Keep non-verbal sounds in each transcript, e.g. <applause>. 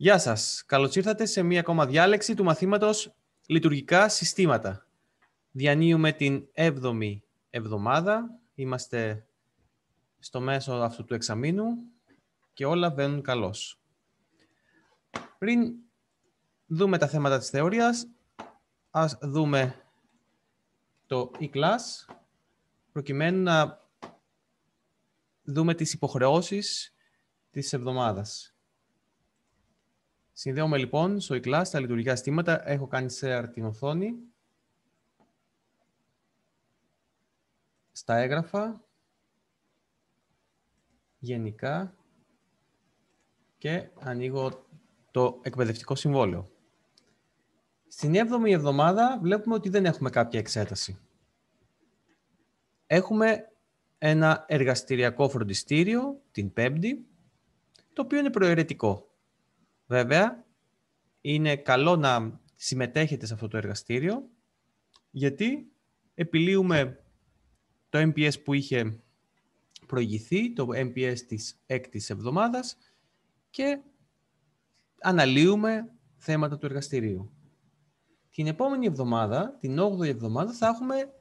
Γεια σας. Καλώς ήρθατε σε μία ακόμα διάλεξη του μαθήματος Λειτουργικά Συστήματα. Διανύουμε την 7η εβδομάδα. Είμαστε στο μέσο αυτού του εξαμήνου και όλα βαίνουν καλώς. Πριν δούμε τα θέματα της θεωρίας, ας δούμε το e-class, προκειμένου να δούμε τις υποχρεώσεις της εβδομάδας. Συνδέομαι λοιπόν στο e-class τα λειτουργικά στήματα. Έχω κάνει share την οθόνη. Στα έγγραφα. Γενικά. Και ανοίγω το εκπαιδευτικό συμβόλαιο. Στην 7η εβδομάδα βλέπουμε ότι δεν έχουμε κάποια εξέταση. Έχουμε ένα εργαστηριακό φροντιστήριο την 5η, το οποίο είναι προαιρετικό. Βέβαια, είναι καλό να συμμετέχετε σε αυτό το εργαστήριο, γιατί επιλύουμε το MPS που είχε προηγηθεί, το MPS της έκτης εβδομάδας και αναλύουμε θέματα του εργαστηρίου. Την επόμενη εβδομάδα, την 8η εβδομάδα, θα έχουμε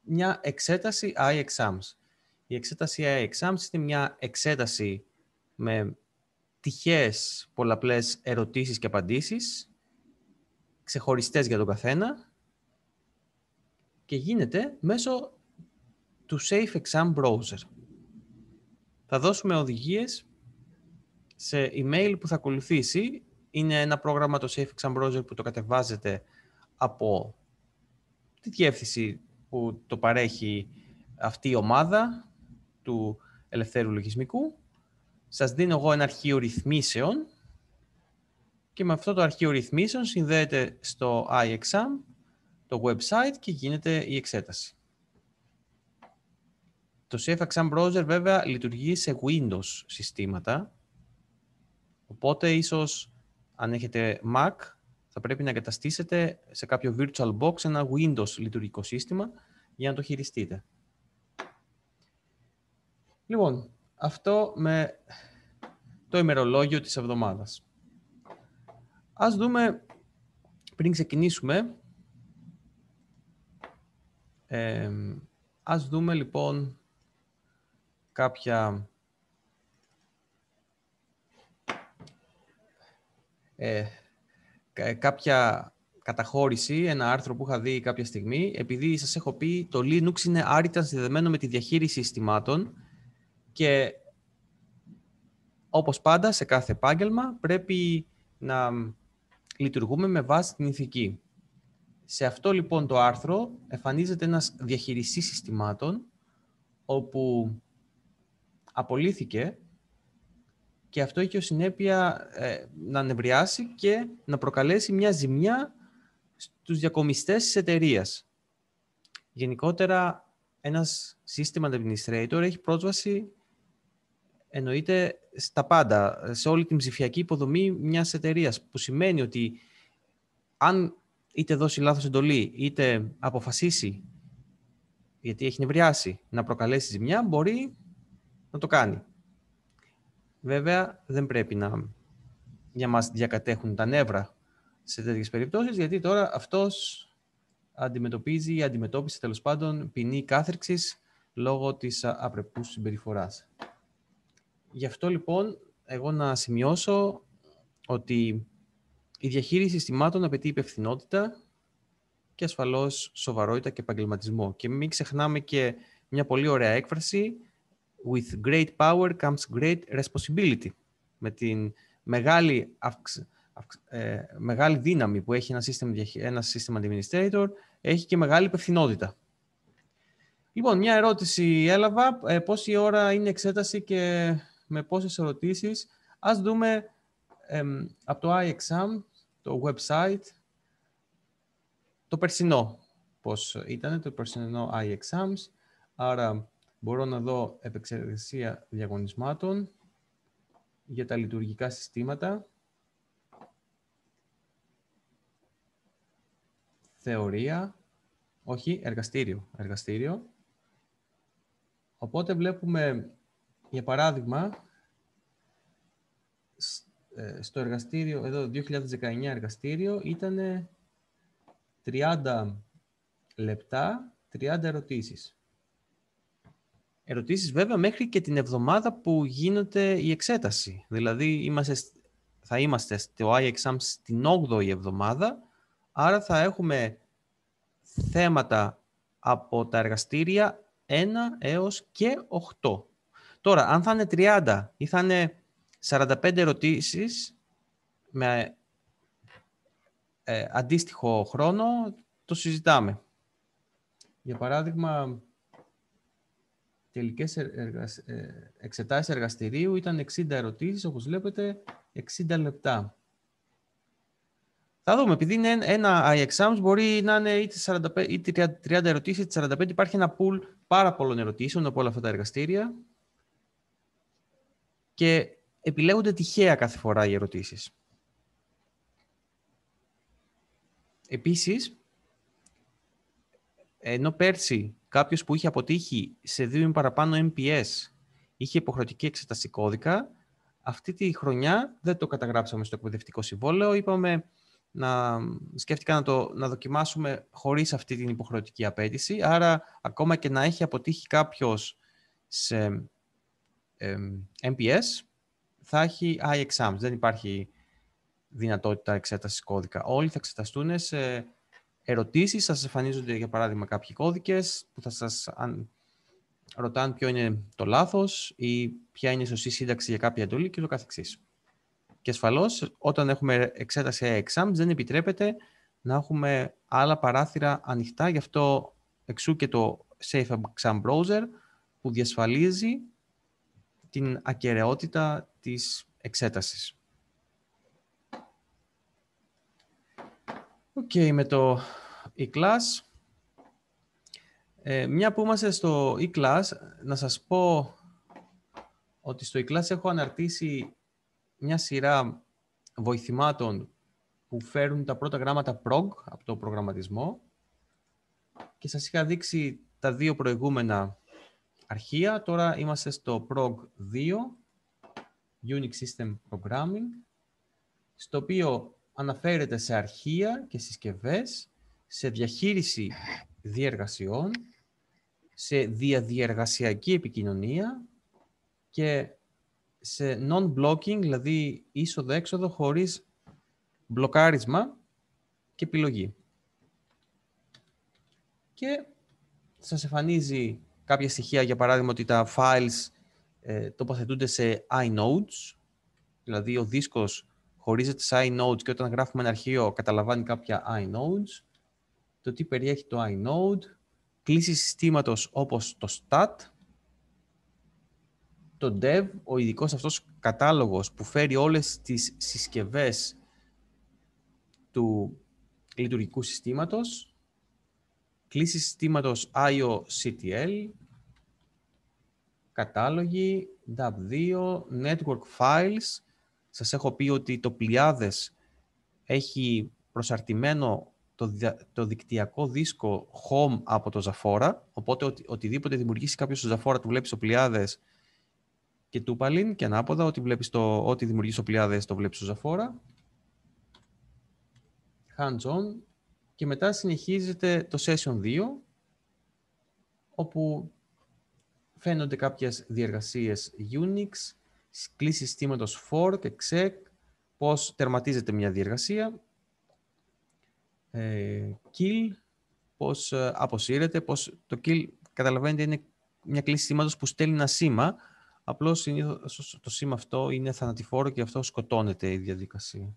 μια εξέταση Exams. Η εξέταση iExams είναι μια εξέταση με τυχές πολλαπλές ερωτήσεις και απαντήσεις, ξεχωριστές για τον καθένα και γίνεται μέσω του Safe Exam Browser. Θα δώσουμε οδηγίες σε email που θα ακολουθήσει. Είναι ένα πρόγραμμα το Safe Exam Browser που το κατεβάζετε από τη διεύθυνση που το παρέχει αυτή η ομάδα του ελευθέρου λογισμικού σας δίνω εγώ ένα αρχείο ρυθμίσεων και με αυτό το αρχείο ρυθμίσεων συνδέεται στο iExam το website και γίνεται η εξέταση. Το CF Browser βέβαια λειτουργεί σε Windows συστήματα, οπότε ίσως αν έχετε Mac θα πρέπει να εγκαταστήσετε σε κάποιο VirtualBox ένα Windows λειτουργικό σύστημα για να το χειριστείτε. Λοιπόν, αυτό με το ημερολόγιο της εβδομάδας. Ας δούμε, πριν ξεκινήσουμε, ε, ας δούμε λοιπόν κάποια ε, κάποια καταχώρηση, ένα άρθρο που είχα δει κάποια στιγμή, επειδή σας έχω πει το Linux είναι άρρητα συνδεδεμένο με τη διαχείριση συστημάτων και όπως πάντα σε κάθε επάγγελμα πρέπει να λειτουργούμε με βάση την ηθική. Σε αυτό λοιπόν το άρθρο εμφανίζεται ένας διαχειριστής συστημάτων όπου απολύθηκε και αυτό έχει ως συνέπεια ε, να ανεβριάσει και να προκαλέσει μια ζημιά στους διακομιστές της εταιρείας. Γενικότερα, ένας σύστημα administrator έχει πρόσβαση εννοείται στα πάντα, σε όλη την ψηφιακή υποδομή μιας εταιρείας, που σημαίνει ότι αν είτε δώσει λάθος εντολή, είτε αποφασίσει, γιατί έχει νευριάσει, να προκαλέσει ζημιά, μπορεί να το κάνει. Βέβαια, δεν πρέπει να για μας διακατέχουν τα νεύρα σε τέτοιες περιπτώσεις, γιατί τώρα αυτός αντιμετωπίζει ή αντιμετώπισε τέλος πάντων ποινή κάθερξης λόγω της απρεπούς συμπεριφοράς. Γι' αυτό λοιπόν εγώ να σημειώσω ότι η διαχείριση συστημάτων απαιτεί υπευθυνότητα και ασφαλώς σοβαρότητα και επαγγελματισμό. Και μην ξεχνάμε και μια πολύ ωραία έκφραση «With great power comes great responsibility». Με την μεγάλη, ε, μεγάλη δύναμη που έχει ένα σύστημα, ένα administrator, έχει και μεγάλη υπευθυνότητα. Λοιπόν, μια ερώτηση έλαβα. Ε, πόση ώρα είναι εξέταση και με πόσες ερωτήσεις. Ας δούμε από το iExam, το website, το περσινό πώς ήταν, το περσινό iExams. Άρα μπορώ να δω επεξεργασία διαγωνισμάτων για τα λειτουργικά συστήματα. Θεωρία, όχι, εργαστήριο, εργαστήριο. Οπότε βλέπουμε για παράδειγμα, ε, στο εργαστήριο, εδώ 2019 εργαστήριο, ήταν 30 λεπτά, 30 ερωτήσεις. Ερωτήσεις βέβαια μέχρι και την εβδομάδα που γίνεται η εξέταση. Δηλαδή θα είμαστε στο iExam στην 8η εβδομάδα, άρα θα έχουμε θέματα από τα εργαστήρια 1 έως και 8. Τώρα, αν θα είναι 30 ή θα είναι 45 ερωτήσεις με ε, αντίστοιχο χρόνο, το συζητάμε. Για παράδειγμα, τελικές εργασ... Ε, εξετάσεις εργαστηρίου ήταν 60 ερωτήσεις, όπως βλέπετε, 60 λεπτά. Θα δούμε, επειδή είναι ένα iExams, μπορεί να είναι είτε, 45, είτε 30 ερωτήσεις, είτε 45. Υπάρχει ένα pool πάρα πολλών ερωτήσεων από όλα αυτά τα εργαστήρια και επιλέγονται τυχαία κάθε φορά οι ερωτήσεις. Επίσης, ενώ πέρσι κάποιος που είχε αποτύχει σε δύο ή παραπάνω MPS είχε υποχρεωτική εξεταστική κώδικα, αυτή τη χρονιά δεν το καταγράψαμε στο εκπαιδευτικό συμβόλαιο. Είπαμε να σκέφτηκα να το να δοκιμάσουμε χωρίς αυτή την υποχρεωτική απέτηση. Άρα, ακόμα και να έχει αποτύχει κάποιος σε MPS θα έχει exams. Δεν υπάρχει δυνατότητα εξέτασης κώδικα. Όλοι θα εξεταστούν σε ερωτήσεις. Σας εμφανίζονται, για παράδειγμα, κάποιοι κώδικες που θα σας αν... ρωτάνε ποιο είναι το λάθος ή ποια είναι η σωστή σύνταξη για κάποια εντολή και το καθεξής. Και ασφαλώς, όταν έχουμε εξέταση exams, δεν επιτρέπεται να έχουμε άλλα παράθυρα ανοιχτά. Γι' αυτό εξού και το Safe Exam Browser που διασφαλίζει την ακαιρεότητα της εξέτασης. Οκ, okay, με το e-class. Ε, μια που είμαστε στο e-class, να σας πω ότι στο e-class έχω αναρτήσει μια σειρά βοηθημάτων που φέρουν τα πρώτα γράμματα prog από το προγραμματισμό και σας είχα δείξει τα δύο προηγούμενα αρχεία. Τώρα είμαστε στο PROG 2, Unix System Programming, στο οποίο αναφέρεται σε αρχεία και συσκευές, σε διαχείριση διεργασιών, σε διαδιεργασιακή επικοινωνία και σε non-blocking, δηλαδή είσοδο-έξοδο χωρίς μπλοκάρισμα και επιλογή. Και σας εμφανίζει κάποια στοιχεία, για παράδειγμα, ότι τα files ε, τοποθετούνται σε iNodes, δηλαδή ο δίσκος χωρίζεται σε iNodes και όταν γράφουμε ένα αρχείο καταλαμβάνει κάποια iNodes, το τι περιέχει το iNode, κλίση συστήματος όπως το stat, το dev, ο ειδικός αυτός κατάλογος που φέρει όλες τις συσκευές του λειτουργικού συστήματος, Κλήση συστήματος IOCtl. καταλογη καταλογοι dab DAP2, network files. Σας έχω πει ότι το πλιάδες έχει προσαρτημένο το, το δικτυακό δίσκο home από το Zafora, οπότε οτι, οτιδήποτε δημιουργήσει κάποιος στο Zafora, του βλέπεις στο πλιάδες και του παλιν και ανάποδα, ό,τι, βλέπεις το, ό,τι δημιουργήσει στο πλιάδες το βλέπεις στο Zafora. Hands-on, και μετά συνεχίζεται το session 2, όπου φαίνονται κάποιες διεργασίες Unix, κλίση συστήματος fork, exec, πώς τερματίζεται μια διεργασία, ε, kill, πώς ε, αποσύρεται, πώς το kill καταλαβαίνετε είναι μια κλίση συστήματος που στέλνει ένα σήμα, απλώς το σήμα αυτό είναι θανατηφόρο και αυτό σκοτώνεται η διαδικασία.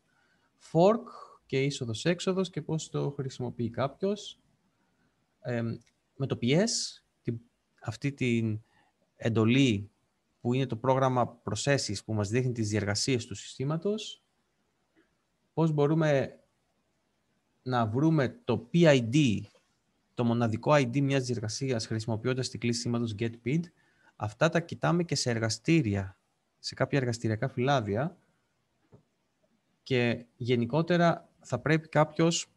Fork, και είσοδος-έξοδος και πώς το χρησιμοποιεί κάποιος. με το PS, την, αυτή την εντολή που είναι το πρόγραμμα προσέσεις που μας δείχνει τις διεργασίες του συστήματος, πώς μπορούμε να βρούμε το PID, το μοναδικό ID μιας διεργασίας χρησιμοποιώντας την κλίση σήματος GetPID, αυτά τα κοιτάμε και σε εργαστήρια, σε κάποια εργαστηριακά φυλάδια και γενικότερα θα πρέπει κάποιος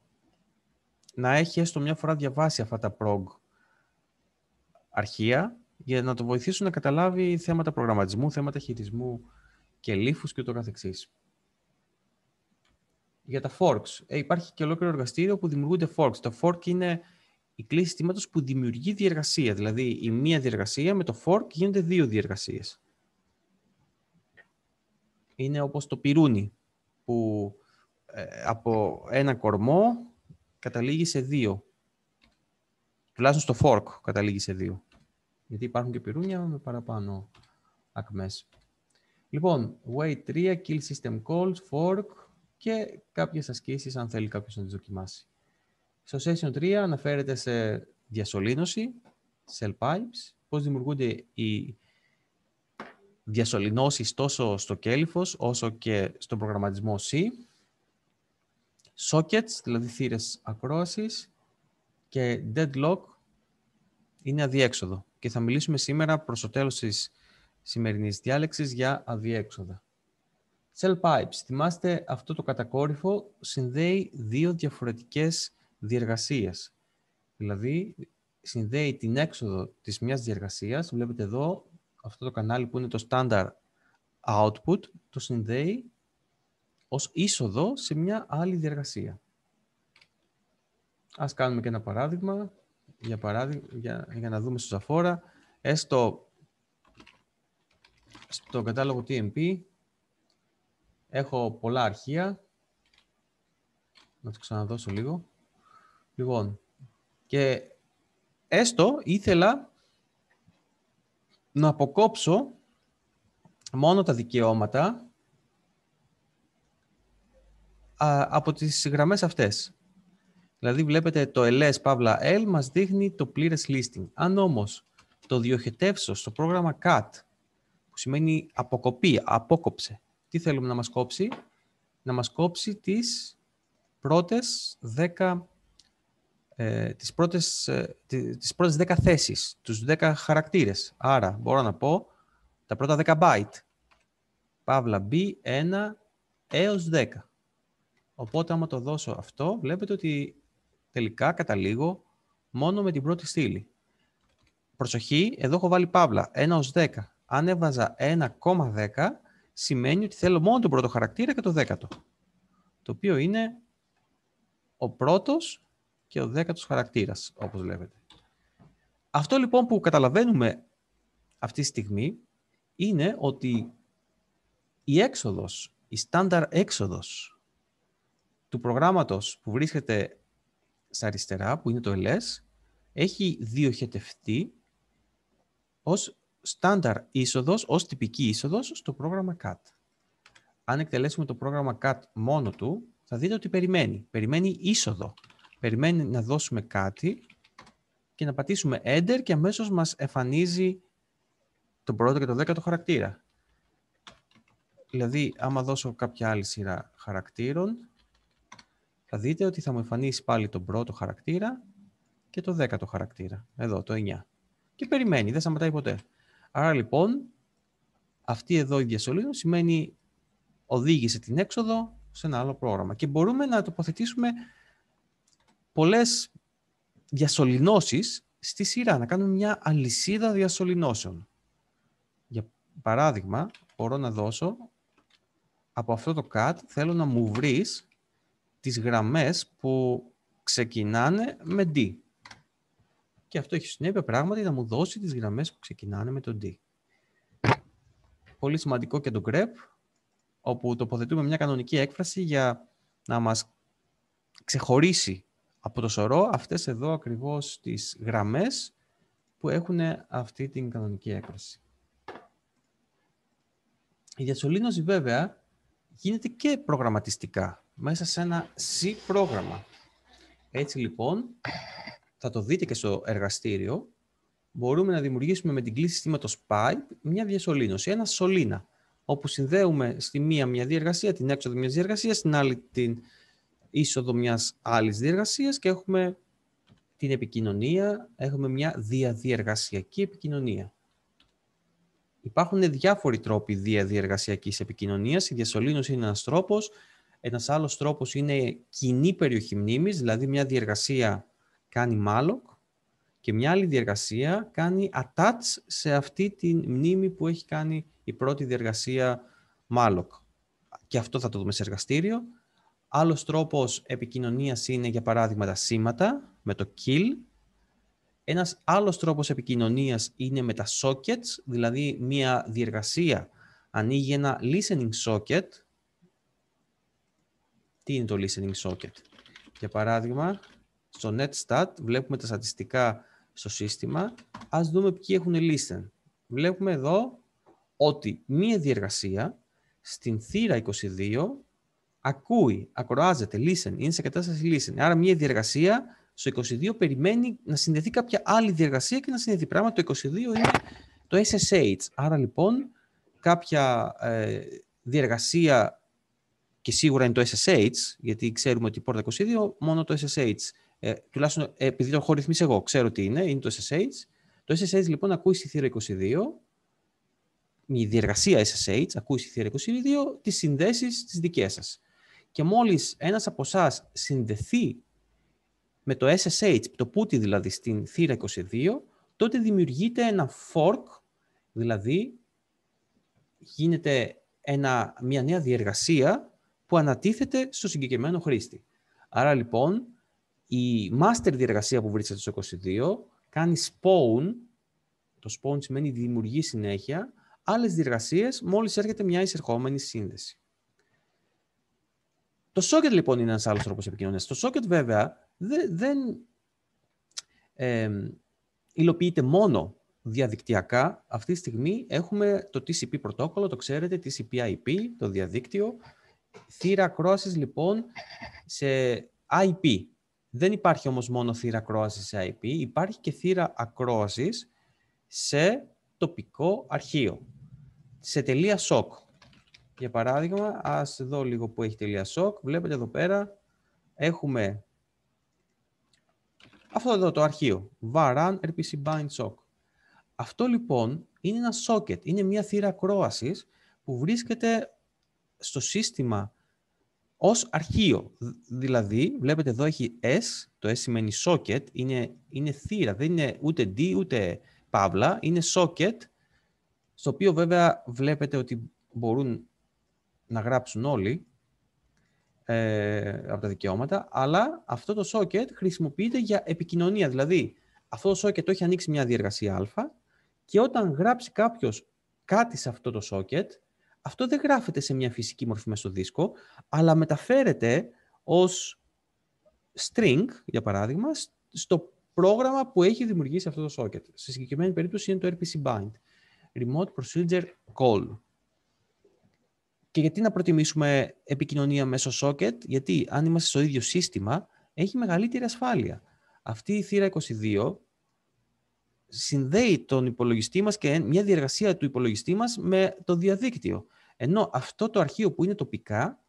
να έχει έστω μια φορά διαβάσει αυτά τα prog αρχεία για να το βοηθήσουν να καταλάβει θέματα προγραμματισμού, θέματα χειρισμού και λήφους και ούτω καθεξής. Για τα forks. Ε, υπάρχει και ολόκληρο εργαστήριο που δημιουργούνται forks. Το fork είναι η κλίση συστήματος που δημιουργεί διεργασία. Δηλαδή, η μία διεργασία με το fork γίνονται δύο διεργασίες. Είναι όπως το πυρούνι που ε, από ένα κορμό καταλήγει σε δύο. Τουλάχιστον στο fork καταλήγει σε δύο. Γιατί υπάρχουν και πυρούνια με παραπάνω ακμές. Λοιπόν, wait 3, kill system calls, fork και κάποιες ασκήσεις αν θέλει κάποιος να τις δοκιμάσει. Στο session 3 αναφέρεται σε διασωλήνωση, cell pipes, πώς δημιουργούνται οι διασωληνώσεις τόσο στο κέλυφος όσο και στον προγραμματισμό C, Sockets, δηλαδή θύρες ακρόασης και deadlock είναι αδιέξοδο. Και θα μιλήσουμε σήμερα προς το τέλος της σημερινής διάλεξης για αδιέξοδα. Cell pipes. Θυμάστε αυτό το κατακόρυφο συνδέει δύο διαφορετικές διεργασίες. Δηλαδή συνδέει την έξοδο της μιας διεργασίας, βλέπετε εδώ αυτό το κανάλι που είναι το standard output, το συνδέει ως είσοδο σε μια άλλη διεργασία. Ας κάνουμε και ένα παράδειγμα, για, παράδειγμα, για, να δούμε στο αφόρα. έστω στο κατάλογο TMP έχω πολλά αρχεία. Να το ξαναδώσω λίγο. Λοιπόν, και έστω ήθελα να αποκόψω μόνο τα δικαιώματα από τις γραμμές αυτές. Δηλαδή βλέπετε το LS Παύλα L μας δείχνει το πλήρες listing. Αν όμως το διοχετεύσω στο πρόγραμμα CAT, που σημαίνει αποκοπή, απόκοψε, τι θέλουμε να μας κόψει, να μας κόψει τις πρώτες 10 ε, τις, πρώτες, ε, τις πρώτες 10 θέσεις, τους 10 χαρακτήρες. Άρα μπορώ να πω τα πρώτα 10 byte. Παύλα B1 έως 10. Οπότε άμα το δώσω αυτό, βλέπετε ότι τελικά καταλήγω μόνο με την πρώτη στήλη. Προσοχή, εδώ έχω βάλει παύλα 1 ως 10. Αν έβαζα 1,10 σημαίνει ότι θέλω μόνο τον πρώτο χαρακτήρα και το δέκατο. Το οποίο είναι ο πρώτος και ο δέκατος χαρακτήρας, όπως βλέπετε. Αυτό λοιπόν που καταλαβαίνουμε αυτή τη στιγμή είναι ότι η έξοδος, η στάνταρ έξοδος του προγράμματος που βρίσκεται στα αριστερά, που είναι το LS, έχει διοχετευτεί ως στάνταρ είσοδος, ως τυπική είσοδος στο πρόγραμμα CAT. Αν εκτελέσουμε το πρόγραμμα CAT μόνο του, θα δείτε ότι περιμένει. Περιμένει είσοδο. Περιμένει να δώσουμε κάτι και να πατήσουμε Enter και αμέσως μας εμφανίζει τον πρώτο και τον δέκατο χαρακτήρα. Δηλαδή, άμα δώσω κάποια άλλη σειρά χαρακτήρων, θα δείτε ότι θα μου εμφανίσει πάλι τον πρώτο χαρακτήρα και το δέκατο χαρακτήρα. Εδώ, το 9. Και περιμένει, δεν σταματάει ποτέ. Άρα λοιπόν, αυτή εδώ η διασωλήνωση σημαίνει οδήγησε την έξοδο σε ένα άλλο πρόγραμμα. Και μπορούμε να τοποθετήσουμε πολλές διασωληνώσεις στη σειρά, να κάνουμε μια αλυσίδα διασωληνώσεων. Για παράδειγμα, μπορώ να δώσω από αυτό το cut θέλω να μου βρεις τις γραμμές που ξεκινάνε με D. Και αυτό έχει συνέπεια πράγματι να μου δώσει τις γραμμές που ξεκινάνε με το D. Πολύ σημαντικό και το grep, όπου τοποθετούμε μια κανονική έκφραση για να μας ξεχωρίσει από το σωρό αυτές εδώ ακριβώς τις γραμμές που έχουν αυτή την κανονική έκφραση. Η διασωλήνωση βέβαια γίνεται και προγραμματιστικά μέσα σε ένα C πρόγραμμα. Έτσι λοιπόν, θα το δείτε και στο εργαστήριο, μπορούμε να δημιουργήσουμε με την κλίση συστήματος pipe μια διασωλήνωση, ένα σωλήνα, όπου συνδέουμε στη μία μια διεργασία, την έξοδο μιας διεργασίας, στην άλλη την είσοδο μιας άλλης διεργασίας και έχουμε την επικοινωνία, έχουμε μια διαδιεργασιακή επικοινωνία. Υπάρχουν διάφοροι τρόποι διαδιεργασιακής επικοινωνίας, η διασωλήνωση είναι ένας τρόπος, ένας άλλος τρόπος είναι κοινή περιοχή μνήμης. δηλαδή μια διεργασία κάνει malloc και μια άλλη διεργασία κάνει attach σε αυτή τη μνήμη που έχει κάνει η πρώτη διεργασία malloc. Και αυτό θα το δούμε σε εργαστήριο. Άλλος τρόπος επικοινωνίας είναι, για παράδειγμα, τα σήματα με το kill. Ένας άλλος τρόπος επικοινωνίας είναι με τα sockets, δηλαδή μια διεργασία ανοίγει ένα listening socket τι είναι το listening socket. Για παράδειγμα, στο netstat βλέπουμε τα στατιστικά στο σύστημα. Ας δούμε ποιοι έχουν listen. Βλέπουμε εδώ ότι μία διεργασία στην θύρα 22 ακούει, ακροάζεται, listen, είναι σε κατάσταση listen. Άρα μία διεργασία στο 22 περιμένει να συνδεθεί κάποια άλλη διεργασία και να συνδεθεί πράγμα. Το 22 είναι το SSH. Άρα λοιπόν κάποια ε, διεργασία και σίγουρα είναι το SSH, γιατί ξέρουμε ότι η πόρτα 22 μόνο το SSH. Ε, τουλάχιστον ε, επειδή το έχω ρυθμίσει εγώ, ξέρω τι είναι, είναι το SSH. Το SSH λοιπόν ακούει στη θύρα 22, η διεργασία SSH ακούει στη θύρα 22 τις συνδέσεις τις δικές σας. Και μόλις ένας από εσάς συνδεθεί με το SSH, το πούτι δηλαδή στην θύρα 22, τότε δημιουργείται ένα fork, δηλαδή γίνεται ένα, μια νέα διεργασία που ανατίθεται στο συγκεκριμένο χρήστη. Άρα λοιπόν, η master διεργασία που βρίσκεται στο 22 κάνει spawn, το spawn σημαίνει δημιουργεί συνέχεια, άλλες διεργασίες μόλις έρχεται μια εισερχόμενη σύνδεση. Το socket λοιπόν είναι ένας άλλος τρόπος επικοινωνίας. Το socket βέβαια δεν, υλοποιείται μόνο διαδικτυακά. Αυτή τη στιγμή έχουμε το TCP πρωτόκολλο, το ξέρετε, TCP IP, το διαδίκτυο, Θύρα ακρόαση, λοιπόν σε IP. Δεν υπάρχει όμως μόνο θύρα ακρόαση σε IP, υπάρχει και θύρα ακρόαση σε τοπικό αρχείο. Σε τελεία σοκ. Για παράδειγμα, ας δω λίγο που έχει τελεία σοκ. Βλέπετε εδώ πέρα έχουμε αυτό εδώ το αρχείο. Varan RPC bind sock. Αυτό λοιπόν είναι ένα socket, είναι μια θύρα ακρόασης που βρίσκεται στο σύστημα ως αρχείο. Δηλαδή, βλέπετε εδώ έχει S, το S σημαίνει socket, είναι, είναι θύρα, δεν είναι ούτε D ούτε παύλα, είναι socket, στο οποίο βέβαια βλέπετε ότι μπορούν να γράψουν όλοι ε, από τα δικαιώματα, αλλά αυτό το socket χρησιμοποιείται για επικοινωνία. Δηλαδή, αυτό το socket το έχει ανοίξει μια διεργασία α και όταν γράψει κάποιος κάτι σε αυτό το socket, αυτό δεν γράφεται σε μια φυσική μορφή μέσα στο δίσκο, αλλά μεταφέρεται ως string, για παράδειγμα, στο πρόγραμμα που έχει δημιουργήσει αυτό το socket. Σε συγκεκριμένη περίπτωση είναι το RPC bind, Remote Procedure Call. Και γιατί να προτιμήσουμε επικοινωνία μέσω socket, γιατί αν είμαστε στο ίδιο σύστημα, έχει μεγαλύτερη ασφάλεια. Αυτή η θύρα 22 συνδέει τον υπολογιστή μας και μια διεργασία του υπολογιστή μας με το διαδίκτυο. Ενώ αυτό το αρχείο που είναι τοπικά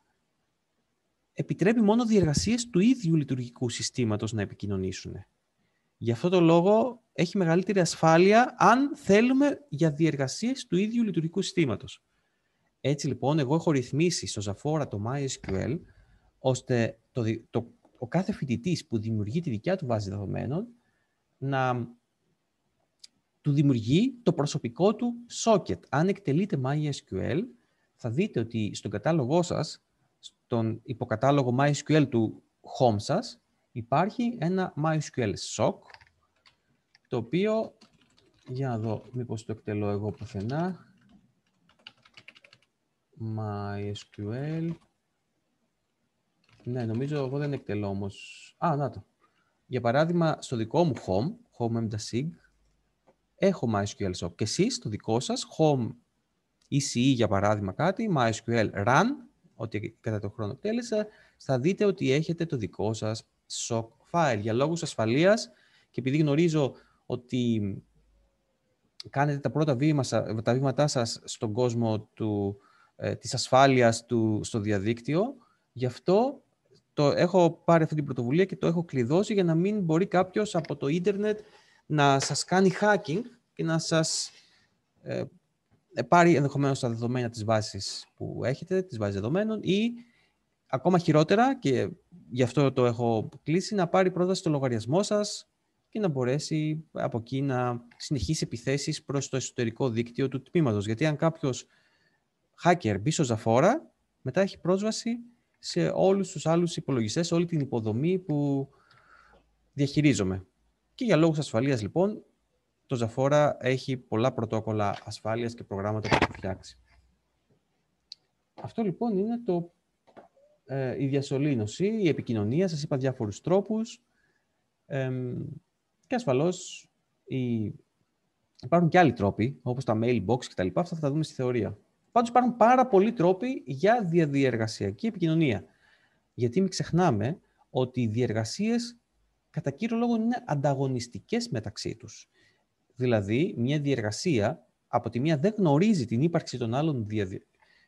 επιτρέπει μόνο διεργασίες του ίδιου λειτουργικού συστήματος να επικοινωνήσουν. Γι' αυτό το λόγο έχει μεγαλύτερη ασφάλεια αν θέλουμε για διεργασίες του ίδιου λειτουργικού συστήματος. Έτσι λοιπόν, εγώ έχω ρυθμίσει στο Zafora το MySQL, ώστε το, το, ο κάθε φοιτητής που δημιουργεί τη δικιά του βάση δεδομένων να του δημιουργεί το προσωπικό του socket. Αν εκτελείτε MySQL, θα δείτε ότι στον κατάλογό σας, στον υποκατάλογο MySQL του home σας, υπάρχει ένα MySQL sock, το οποίο, για να δω μήπως το εκτελώ εγώ πουθενά, MySQL, ναι, νομίζω εγώ δεν εκτελώ όμως. Α, να το. Για παράδειγμα, στο δικό μου home, home.sig, έχω MySQL Shop. Και εσείς το δικό σας, Home ECE για παράδειγμα κάτι, MySQL Run, ότι κατά τον χρόνο τέλεσα, θα δείτε ότι έχετε το δικό σας SOC file. Για λόγους ασφαλείας και επειδή γνωρίζω ότι κάνετε τα πρώτα βήματα, τα βήματά σας στον κόσμο του, ε, της ασφάλειας του, στο διαδίκτυο, γι' αυτό το έχω πάρει αυτή την πρωτοβουλία και το έχω κλειδώσει για να μην μπορεί κάποιος από το ίντερνετ να σας κάνει hacking και να σας ε, ε, πάρει ενδεχομένως τα δεδομένα της βάσης που έχετε, της βάσης δεδομένων ή ακόμα χειρότερα και γι' αυτό το έχω κλείσει, να πάρει πρόταση στο λογαριασμό σας και να μπορέσει από εκεί να συνεχίσει επιθέσεις προς το εσωτερικό δίκτυο του τμήματος. Γιατί αν κάποιος hacker μπει στο Ζαφόρα, μετά έχει πρόσβαση σε όλους τους άλλους υπολογιστές, όλη την υποδομή που διαχειρίζομαι. Και για λόγους ασφαλείας λοιπόν, το Ζαφόρα έχει πολλά πρωτόκολλα ασφάλειας και προγράμματα που έχει φτιάξει. Αυτό λοιπόν είναι το, ε, η διασωλήνωση, η επικοινωνία, σας είπα διάφορους τρόπους και ασφαλώς η... υπάρχουν και άλλοι τρόποι, όπως τα mailbox λοιπά. Αυτά θα τα δούμε στη θεωρία. Πάντως υπάρχουν πάρα πολλοί τρόποι για διαδιεργασιακή επικοινωνία. Γιατί μην ξεχνάμε ότι οι διεργασίες κατά κύριο λόγο είναι ανταγωνιστικές μεταξύ τους. Δηλαδή, μια διεργασία από τη μία δεν γνωρίζει την ύπαρξη των άλλων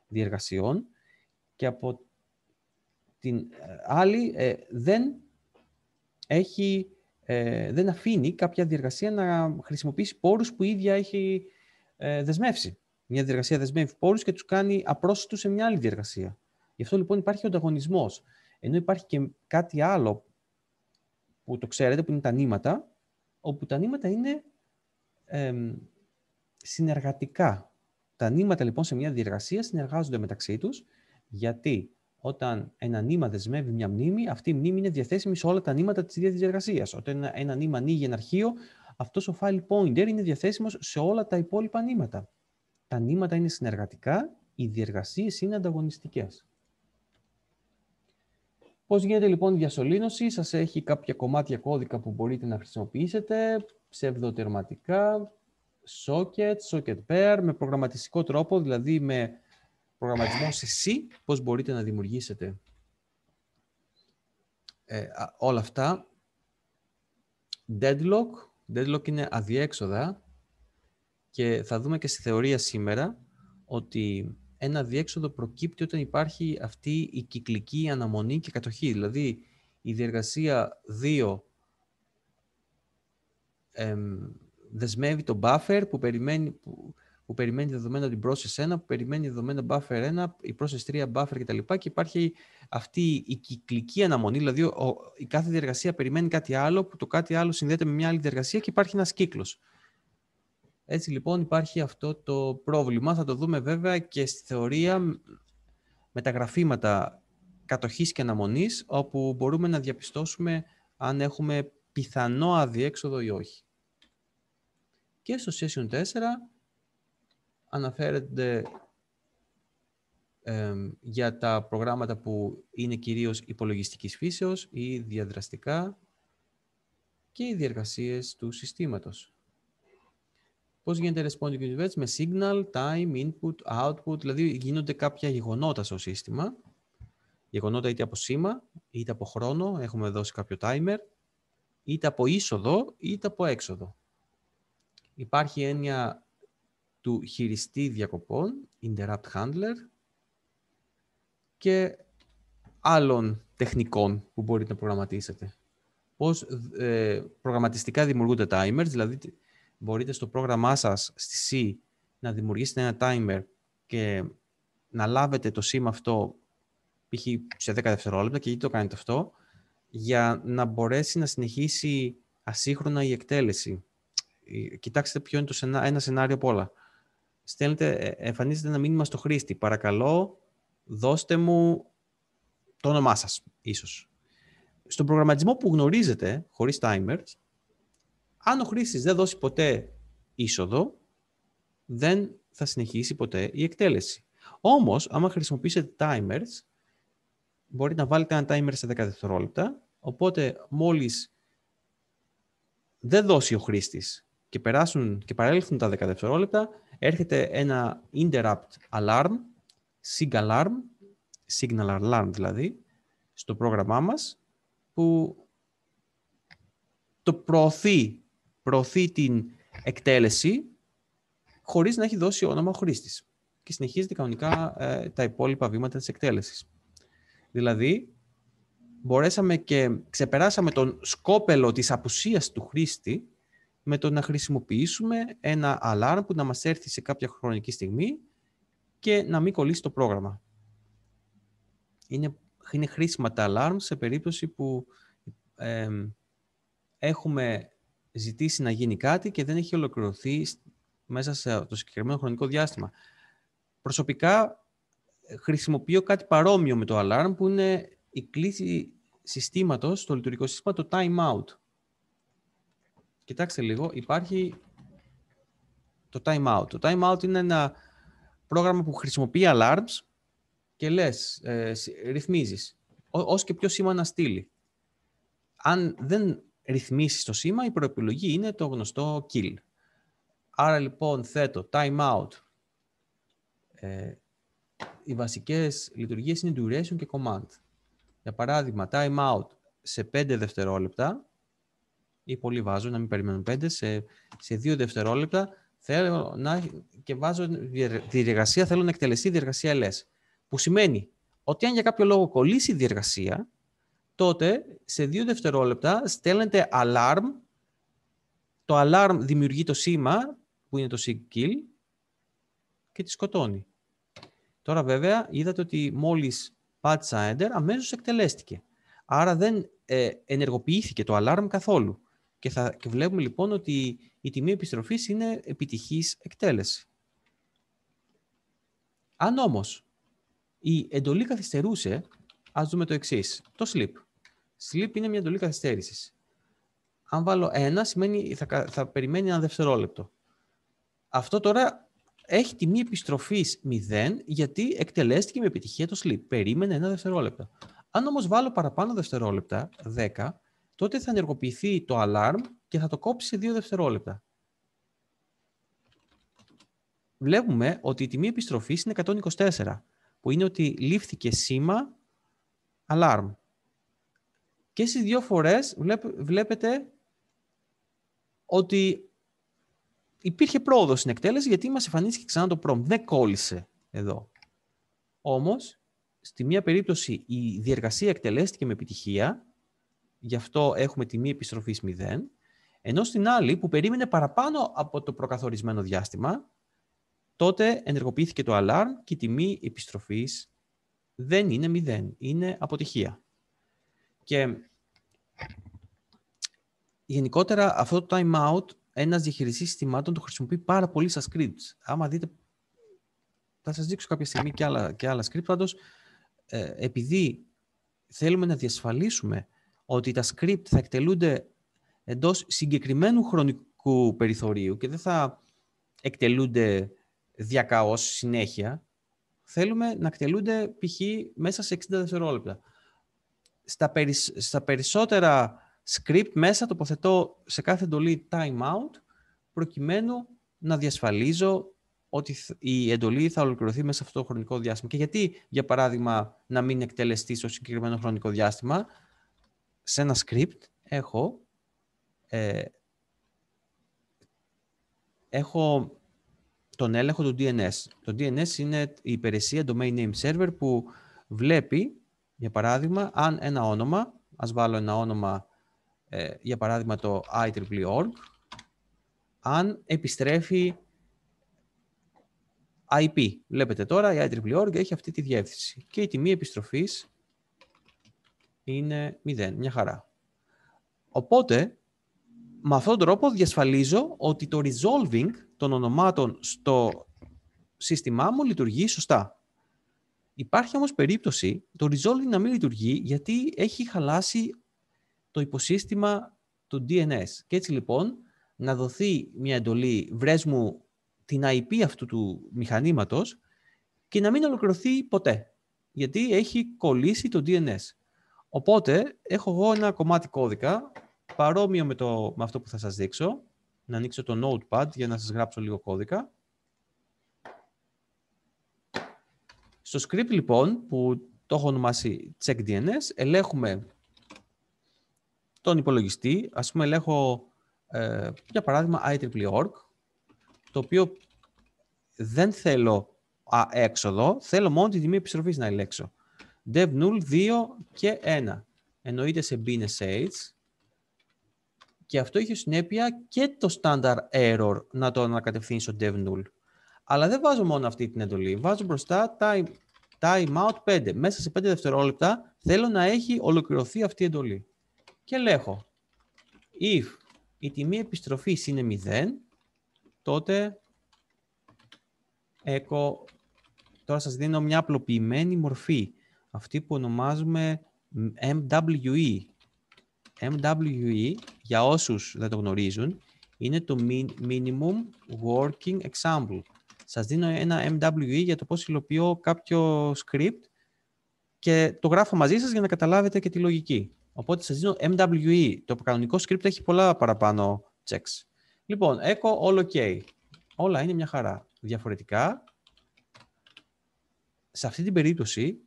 διεργασιών και από την ε, άλλη ε, δεν, έχει, ε, δεν αφήνει κάποια διεργασία να χρησιμοποιήσει πόρους που η ίδια έχει ε, δεσμεύσει. Μια διεργασία δεσμεύει πόρους και τους κάνει απρόσιτους σε μια άλλη διεργασία. Γι' αυτό λοιπόν υπάρχει ο ανταγωνισμός. Ενώ υπάρχει και κάτι άλλο που το ξέρετε, που είναι τα νήματα, όπου τα νήματα είναι συνεργατικά. Τα νήματα λοιπόν σε μια διεργασία συνεργάζονται μεταξύ τους, γιατί όταν ένα νήμα δεσμεύει μια μνήμη, αυτή η μνήμη είναι διαθέσιμη σε όλα τα νήματα της ίδιας διεργασίας. Όταν ένα, ένα νήμα ανοίγει ένα αρχείο, αυτός ο file pointer είναι διαθέσιμος σε όλα τα υπόλοιπα νήματα. Τα νήματα είναι συνεργατικά, οι διεργασίες είναι ανταγωνιστικές. Πώς γίνεται λοιπόν η διασωλήνωση, σας έχει κάποια κομμάτια κώδικα που μπορείτε να χρησιμοποιήσετε, ψευδοτερματικά, socket, socket pair, με προγραμματιστικό τρόπο, δηλαδή με προγραμματισμό σε C, πώς μπορείτε να δημιουργήσετε ε, όλα αυτά. Deadlock, deadlock είναι αδιέξοδα και θα δούμε και στη θεωρία σήμερα ότι ένα διέξοδο προκύπτει όταν υπάρχει αυτή η κυκλική αναμονή και κατοχή. Δηλαδή, η διεργασία 2 δεσμεύει το buffer που περιμένει, που, που περιμένει δεδομένα την process 1, που περιμένει δεδομένα buffer 1, η process 3 buffer κτλ. Και, και υπάρχει αυτή η κυκλική αναμονή, δηλαδή η κάθε διεργασία περιμένει κάτι άλλο, που το κάτι άλλο συνδέεται με μια άλλη διεργασία και υπάρχει ένας κύκλος. Έτσι λοιπόν υπάρχει αυτό το πρόβλημα. Θα το δούμε βέβαια και στη θεωρία με τα γραφήματα κατοχής και αναμονής, όπου μπορούμε να διαπιστώσουμε αν έχουμε πιθανό αδιέξοδο ή όχι. Και στο session 4 αναφέρεται για τα προγράμματα που είναι κυρίως υπολογιστικής φύσεως ή διαδραστικά και οι διεργασίες του συστήματος. Πώς γίνεται responding universe με signal, time, input, output, δηλαδή γίνονται κάποια γεγονότα στο σύστημα. Γεγονότα είτε από σήμα, είτε από χρόνο, έχουμε δώσει κάποιο timer, είτε από είσοδο, είτε από έξοδο. Υπάρχει έννοια του χειριστή διακοπών, interrupt handler, και άλλων τεχνικών που μπορείτε να προγραμματίσετε. Πώς ε, προγραμματιστικά δημιουργούνται timers, δηλαδή μπορείτε στο πρόγραμμά σας στη C να δημιουργήσετε ένα timer και να λάβετε το σήμα αυτό π.χ. σε 10 δευτερόλεπτα και γιατί το κάνετε αυτό, για να μπορέσει να συνεχίσει ασύγχρονα η εκτέλεση. Ε, κοιτάξτε ποιο είναι το ένα σενάριο απ' όλα. Στέλνετε, ε, εμφανίζεται ένα μήνυμα στο χρήστη. Παρακαλώ, δώστε μου το όνομά σας, ίσως. Στον προγραμματισμό που γνωρίζετε, χωρίς timers, αν ο χρήστης δεν δώσει ποτέ είσοδο, δεν θα συνεχίσει ποτέ η εκτέλεση. Όμως, άμα χρησιμοποιήσετε timers, μπορείτε να βάλετε ένα timer σε 10 δευτερόλεπτα. Οπότε, μόλις δεν δώσει ο χρήστης και, περάσουν, και παρέλθουν τα 10 δευτερόλεπτα, έρχεται ένα interrupt alarm, signal alarm, signal alarm δηλαδή, στο πρόγραμμά μας, που το προωθεί προωθεί την εκτέλεση χωρίς να έχει δώσει όνομα ο χρήστης. Και συνεχίζεται κανονικά ε, τα υπόλοιπα βήματα της εκτέλεσης. Δηλαδή, μπορέσαμε και ξεπεράσαμε τον σκόπελο της απουσίας του χρήστη με το να χρησιμοποιήσουμε ένα alarm που να μας έρθει σε κάποια χρονική στιγμή και να μην κολλήσει το πρόγραμμα. Είναι, είναι χρήσιμα τα alarm σε περίπτωση που ε, έχουμε ζητήσει να γίνει κάτι και δεν έχει ολοκληρωθεί μέσα σε το συγκεκριμένο χρονικό διάστημα. Προσωπικά ε, χρησιμοποιώ κάτι παρόμοιο με το alarm που είναι η κλήση συστήματος, το λειτουργικό σύστημα, το time out. Κοιτάξτε λίγο, υπάρχει το time out. Το time out είναι ένα πρόγραμμα που χρησιμοποιεί alarms και λες, ε, ρυθμίζεις, ως και ποιο σήμα να στείλει. Αν δεν ρυθμίσει στο σήμα, η προεπιλογή είναι το γνωστό kill. Άρα λοιπόν θέτω time out. Ε, οι βασικές λειτουργίες είναι duration και command. Για παράδειγμα, time out σε 5 δευτερόλεπτα ή πολύ βάζω να μην περιμένω 5, σε, σε 2 δευτερόλεπτα θέλω να, και βάζω διεργασία, θέλω να εκτελεστεί η διεργασία LS. Που σημαίνει ότι αν για κάποιο λόγο κολλήσει η διεργασία, τότε σε δύο δευτερόλεπτα στέλνετε alarm. Το alarm δημιουργεί το σήμα, που είναι το sig kill, και τη σκοτώνει. Τώρα βέβαια είδατε ότι μόλις πάτησα enter, αμέσως εκτελέστηκε. Άρα δεν ε, ενεργοποιήθηκε το alarm καθόλου. Και, θα, και βλέπουμε λοιπόν ότι η τιμή επιστροφής είναι επιτυχής εκτέλεση. Αν όμως η εντολή καθυστερούσε, ας δούμε το εξής, το sleep. Sleep είναι μια εντολή καθυστέρησης. Αν βάλω ένα, σημαίνει θα, θα περιμένει ένα δευτερόλεπτο. Αυτό τώρα έχει τιμή επιστροφή 0, γιατί εκτελέστηκε με επιτυχία το sleep. Περίμενε ένα δευτερόλεπτο. Αν όμως βάλω παραπάνω δευτερόλεπτα, 10, τότε θα ενεργοποιηθεί το alarm και θα το κόψει σε 2 δευτερόλεπτα. Βλέπουμε ότι η τιμή επιστροφής είναι 124, που είναι ότι λήφθηκε σήμα alarm. Και στις δύο φορές βλέπετε ότι υπήρχε πρόοδος στην εκτέλεση γιατί μας εμφανίστηκε ξανά το prompt. Δεν κόλλησε εδώ. Όμως, στη μία περίπτωση η διεργασία εκτελέστηκε με επιτυχία, γι' αυτό έχουμε τιμή επιστροφής 0, ενώ στην άλλη που περίμενε παραπάνω από το προκαθορισμένο διάστημα, τότε ενεργοποιήθηκε το alarm και η τιμή επιστροφής δεν είναι 0, είναι αποτυχία. Και γενικότερα αυτό το time out ένας διαχειριστής συστημάτων το χρησιμοποιεί πάρα πολύ στα scripts. Άμα δείτε, θα σας δείξω κάποια στιγμή και άλλα, και άλλα scripts, πάντως ε, επειδή θέλουμε να διασφαλίσουμε ότι τα script θα εκτελούνται εντός συγκεκριμένου χρονικού περιθωρίου και δεν θα εκτελούνται διακαώς συνέχεια, θέλουμε να εκτελούνται π.χ. μέσα σε 60 δευτερόλεπτα στα, περισσότερα script μέσα τοποθετώ σε κάθε εντολή timeout προκειμένου να διασφαλίζω ότι η εντολή θα ολοκληρωθεί μέσα σε αυτό το χρονικό διάστημα. Και γιατί, για παράδειγμα, να μην εκτελεστεί στο συγκεκριμένο χρονικό διάστημα. Σε ένα script έχω, ε, έχω τον έλεγχο του DNS. Το DNS είναι η υπηρεσία Domain Name Server που βλέπει για παράδειγμα, αν ένα όνομα, ας βάλω ένα όνομα, ε, για παράδειγμα το IEEE.org, αν επιστρέφει IP. Βλέπετε τώρα η IEEE.org έχει αυτή τη διεύθυνση και η τιμή επιστροφής είναι 0, μια χαρά. Οπότε, με αυτόν τον τρόπο διασφαλίζω ότι το resolving των ονομάτων στο σύστημά μου λειτουργεί σωστά. Υπάρχει όμως περίπτωση το resolving να μην λειτουργεί γιατί έχει χαλάσει το υποσύστημα του DNS. Και έτσι λοιπόν να δοθεί μια εντολή βρες μου την IP αυτού του μηχανήματος και να μην ολοκληρωθεί ποτέ, γιατί έχει κολλήσει το DNS. Οπότε έχω εγώ ένα κομμάτι κώδικα παρόμοιο με, το, με αυτό που θα σας δείξω. Να ανοίξω το Notepad για να σας γράψω λίγο κώδικα. Στο script λοιπόν που το έχω ονομάσει checkDNS, ελέγχουμε τον υπολογιστή. Ας πούμε ελέγχω ε, για παράδειγμα IEEE το οποίο δεν θέλω α, έξοδο, θέλω μόνο τη τιμή επιστροφής να ελέγξω. Dev dev0, 2 και 1. Εννοείται σε BNSH. Και αυτό είχε συνέπεια και το standard error να το ανακατευθύνει στο dev 0 αλλά δεν βάζω μόνο αυτή την εντολή. Βάζω μπροστά time, time out 5. Μέσα σε 5 δευτερόλεπτα θέλω να έχει ολοκληρωθεί αυτή η εντολή. Και λέγω if η τιμή επιστροφής είναι 0, τότε έχω... τώρα σας δίνω μια απλοποιημένη μορφή, αυτή που ονομάζουμε MWE. MWE, για όσους δεν το γνωρίζουν, είναι το Minimum Working Example. Σας δίνω ένα MWE για το πώς υλοποιώ κάποιο script και το γράφω μαζί σας για να καταλάβετε και τη λογική. Οπότε σας δίνω MWE. Το κανονικό script έχει πολλά παραπάνω checks. Λοιπόν, echo all ok. Όλα είναι μια χαρά. Διαφορετικά, σε αυτή την περίπτωση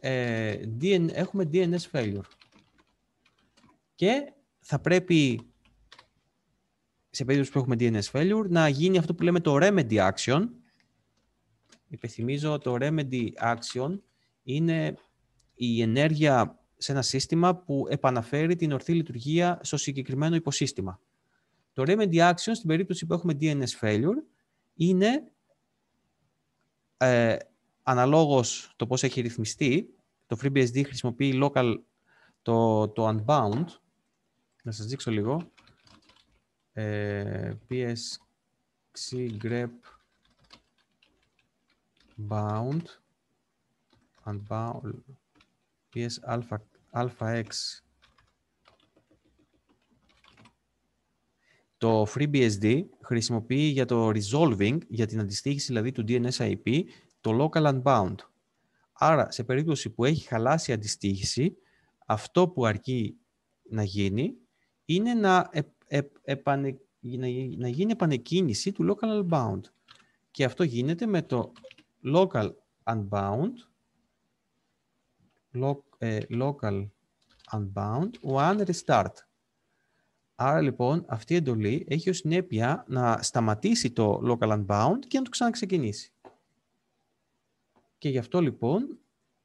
ε, έχουμε DNS failure. Και θα πρέπει σε περίπτωση που έχουμε DNS failure, να γίνει αυτό που λέμε το remedy action. Υπενθυμίζω, το remedy action είναι η ενέργεια σε ένα σύστημα που επαναφέρει την ορθή λειτουργία στο συγκεκριμένο υποσύστημα. Το remedy action, στην περίπτωση που έχουμε DNS failure, είναι ε, αναλόγως το πώς έχει ρυθμιστεί. Το FreeBSD χρησιμοποιεί local το, το unbound. Να σας δείξω λίγο ε, ps grep bound and bound ps alpha alpha x Το FreeBSD χρησιμοποιεί για το resolving, για την αντιστοίχηση δηλαδή του IP, το local and bound. Άρα, σε περίπτωση που έχει χαλάσει η αντιστοίχηση, αυτό που αρκεί να γίνει είναι να επανε, να, γίνει επανεκκίνηση του local unbound. Και αυτό γίνεται με το local unbound, ε, local unbound, one restart. Άρα λοιπόν αυτή η εντολή έχει ως συνέπεια να σταματήσει το local unbound και να το ξαναξεκινήσει. Και γι' αυτό λοιπόν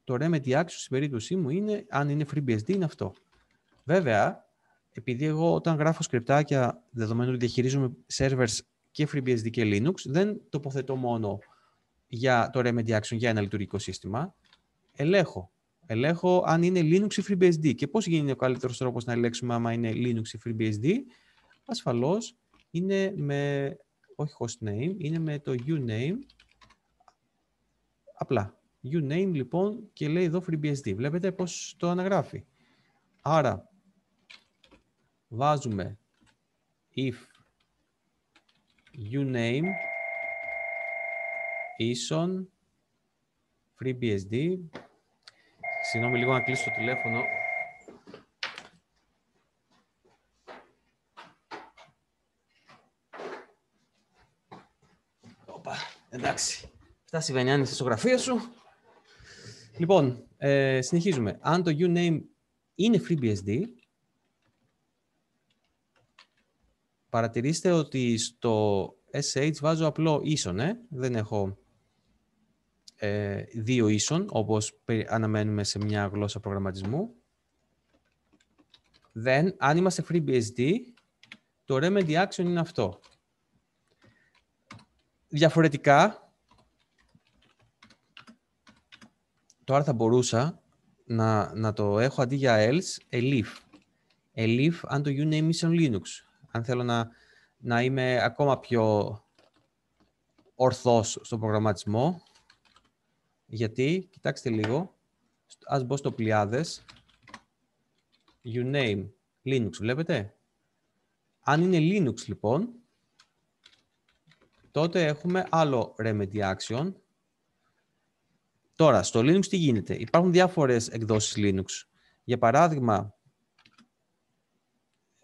το remedy action στην περίπτωσή μου είναι, αν είναι FreeBSD, είναι αυτό. Βέβαια, επειδή εγώ όταν γράφω σκρυπτάκια, δεδομένου ότι διαχειρίζομαι servers και FreeBSD και Linux, δεν τοποθετώ μόνο για το Remedy Action για ένα λειτουργικό σύστημα. Ελέγχω. Ελέγχω αν είναι Linux ή FreeBSD. Και πώς γίνεται ο καλύτερος τρόπος να ελέγξουμε άμα είναι Linux ή FreeBSD. Ασφαλώς είναι με, όχι hostname, είναι με το uname. Απλά. Uname λοιπόν και λέει εδώ FreeBSD. Βλέπετε πώς το αναγράφει. Άρα βάζουμε if uname name FreeBSD. Συγγνώμη λίγο να κλείσω το τηλέφωνο. Οπα, εντάξει. φτάσει η αν είσαι στο γραφείο σου. Λοιπόν, ε, συνεχίζουμε. Αν το UNAME είναι FreeBSD, Παρατηρήστε ότι στο SH βάζω απλό ίσον, ε. δεν έχω ε, δύο ίσον, όπως αναμένουμε σε μια γλώσσα προγραμματισμού. Then, αν είμαστε FreeBSD, το remedy action είναι αυτό. Διαφορετικά, τώρα θα μπορούσα να, το έχω αντί για else, elif. Elif αν το uname is on Linux αν θέλω να, να είμαι ακόμα πιο ορθός στο προγραμματισμό, γιατί, κοιτάξτε λίγο, ας μπω στο πλειάδες, you name Linux, βλέπετε. Αν είναι Linux, λοιπόν, τότε έχουμε άλλο remedy action. Τώρα, στο Linux τι γίνεται. Υπάρχουν διάφορες εκδόσεις Linux. Για παράδειγμα,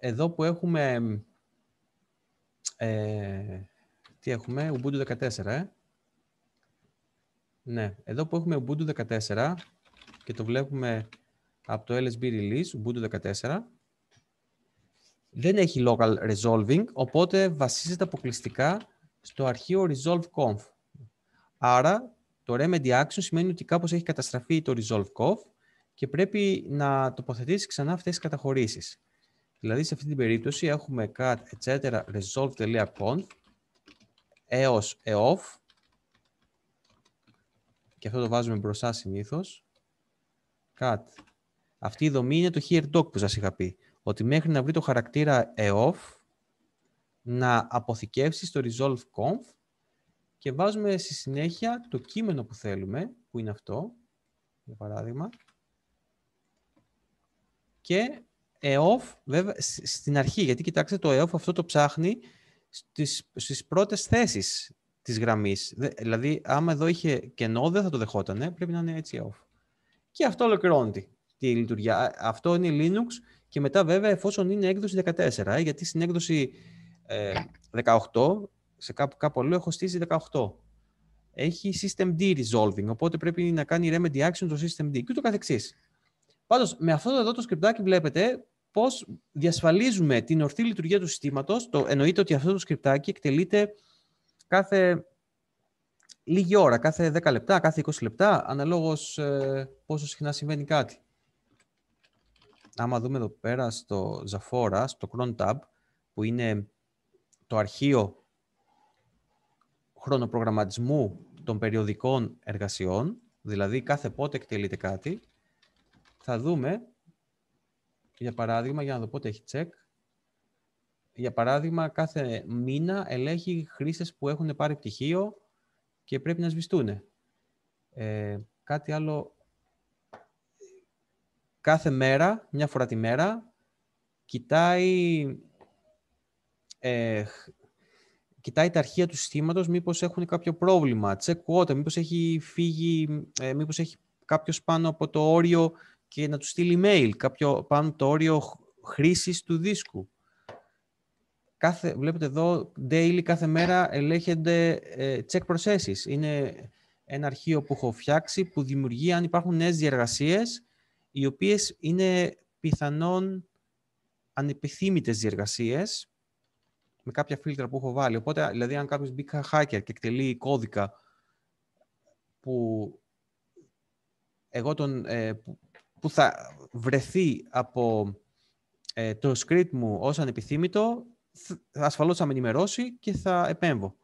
εδώ που έχουμε... Ε, τι έχουμε, Ubuntu 14, ε. Ναι, εδώ που έχουμε Ubuntu 14 και το βλέπουμε από το LSB Release, Ubuntu 14, δεν έχει local resolving, οπότε βασίζεται αποκλειστικά στο αρχείο resolve.conf. Άρα, το remedy action σημαίνει ότι κάπως έχει καταστραφεί το resolve.conf και πρέπει να τοποθετήσει ξανά αυτές τις καταχωρήσεις. Δηλαδή σε αυτή την περίπτωση έχουμε cat etc resolve.conf έως eof και αυτό το βάζουμε μπροστά συνήθως. cat αυτή η δομή είναι το here doc που σας είχα πει ότι μέχρι να βρει το χαρακτήρα eof να αποθηκεύσει στο resolve.conf και βάζουμε στη συνέχεια το κείμενο που θέλουμε, που είναι αυτό, για παράδειγμα, και ΕΟΦ, βέβαια, στην αρχή, γιατί κοιτάξτε το ΕΟΦ αυτό το ψάχνει στις, στις πρώτες θέσεις της γραμμής. Δηλαδή, άμα εδώ είχε κενό, δεν θα το δεχότανε, πρέπει να είναι έτσι ΕΟΦ. Και αυτό ολοκληρώνεται τη, λειτουργία. Αυτό είναι η Linux και μετά βέβαια εφόσον είναι έκδοση 14, ε, γιατί στην έκδοση 18, ε, σε κάπου, κάπου αλλού έχω στήσει 18. Έχει system D resolving, οπότε πρέπει να κάνει remedy action το system D και ούτω καθεξής. Πάντως, με αυτό εδώ το σκριπτάκι βλέπετε πώς διασφαλίζουμε την ορθή λειτουργία του συστήματος. Το, εννοείται ότι αυτό το σκριπτάκι εκτελείται κάθε λίγη ώρα, κάθε 10 λεπτά, κάθε 20 λεπτά, αναλόγως ε, πόσο συχνά συμβαίνει κάτι. Άμα δούμε εδώ πέρα στο Zafora, στο Cron Tab, που είναι το αρχείο χρονοπρογραμματισμού των περιοδικών εργασιών, δηλαδή κάθε πότε εκτελείται κάτι, θα δούμε για παράδειγμα, για να δω πότε έχει Για παράδειγμα, κάθε μήνα ελέγχει χρήστες που έχουν πάρει πτυχίο και πρέπει να σβηστούν. Ε, κάτι άλλο, κάθε μέρα, μια φορά τη μέρα, κοιτάει, ε, κοιτάει τα αρχεία του συστήματος, μήπως έχουν κάποιο πρόβλημα, check water, μήπως έχει φύγει, ε, μήπως έχει κάποιος πάνω από το όριο και να του στείλει email, κάποιο πάνω το όριο χρήσης του δίσκου. Κάθε, βλέπετε εδώ, daily, κάθε μέρα ελέγχεται ε, check processes. Είναι ένα αρχείο που έχω φτιάξει που δημιουργεί αν υπάρχουν νέες διεργασίες, οι οποίες είναι πιθανόν ανεπιθύμητες διεργασίες με κάποια φίλτρα που έχω βάλει. Οπότε, δηλαδή, αν κάποιος μπήκε hacker και εκτελεί κώδικα που εγώ τον, ε, που θα βρεθεί από ε, το script μου ως ανεπιθύμητο, ασφαλώς θα με ενημερώσει και θα επέμβω.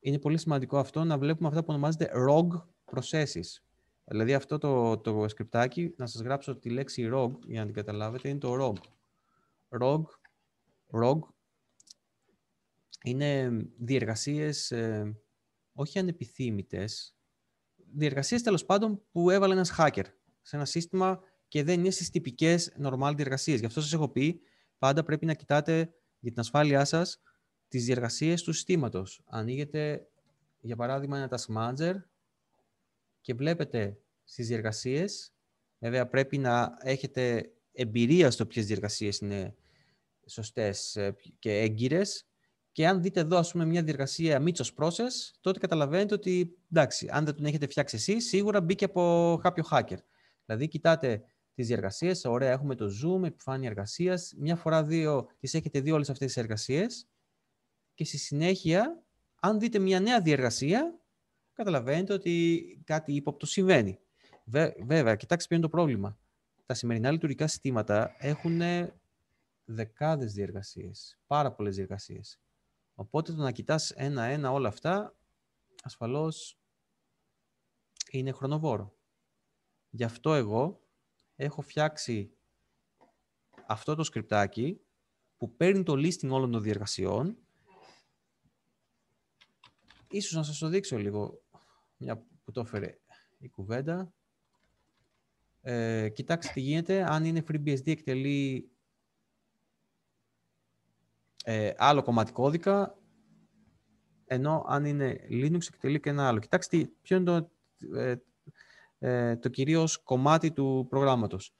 Είναι πολύ σημαντικό αυτό να βλέπουμε αυτά που ονομάζεται ROG processes. Δηλαδή αυτό το, το σκριπτάκι, να σας γράψω τη λέξη ROG για να την καταλάβετε, είναι το ROG. ROG, είναι διεργασίες ε, όχι ανεπιθύμητες, διεργασίες τέλος πάντων που έβαλε ένας hacker σε ένα σύστημα και δεν είναι στις τυπικές normal διεργασίες. Γι' αυτό σας έχω πει, πάντα πρέπει να κοιτάτε για την ασφάλειά σας τις διεργασίες του συστήματος. Ανοίγετε, για παράδειγμα, ένα task manager και βλέπετε στις διεργασίες, βέβαια πρέπει να έχετε εμπειρία στο ποιες διεργασίες είναι σωστές ε, και έγκυρες και αν δείτε εδώ, ας πούμε, μια διεργασία Μίτσος Process, τότε καταλαβαίνετε ότι, εντάξει, αν δεν την έχετε φτιάξει εσείς, σίγουρα μπήκε από κάποιο hacker. Δηλαδή, κοιτάτε τις διεργασίες. Ωραία, έχουμε το Zoom, επιφάνεια εργασίας. Μια φορά δύο τις έχετε δει όλες αυτές τις εργασίες. Και στη συνέχεια, αν δείτε μια νέα διεργασία, καταλαβαίνετε ότι κάτι ύποπτο συμβαίνει. Βέ, βέβαια, κοιτάξτε ποιο είναι το πρόβλημα. Τα σημερινά λειτουργικά συστήματα έχουν δεκάδες διεργασίες, πάρα πολλές διεργασίες. Οπότε το να κοιτάς ένα-ένα όλα αυτά, ασφαλώς είναι χρονοβόρο. Γι' αυτό εγώ έχω φτιάξει αυτό το σκριπτάκι που παίρνει το listing όλων των διεργασιών. Ίσως να σας το δείξω λίγο, μια που το έφερε η κουβέντα. Ε, κοιτάξτε τι γίνεται, αν είναι FreeBSD εκτελεί ε, άλλο κομμάτι κώδικα, ενώ αν είναι Linux εκτελεί και ένα άλλο. Κοιτάξτε, ποιο είναι το, ε, ε, το κυρίως κομμάτι του προγράμματος.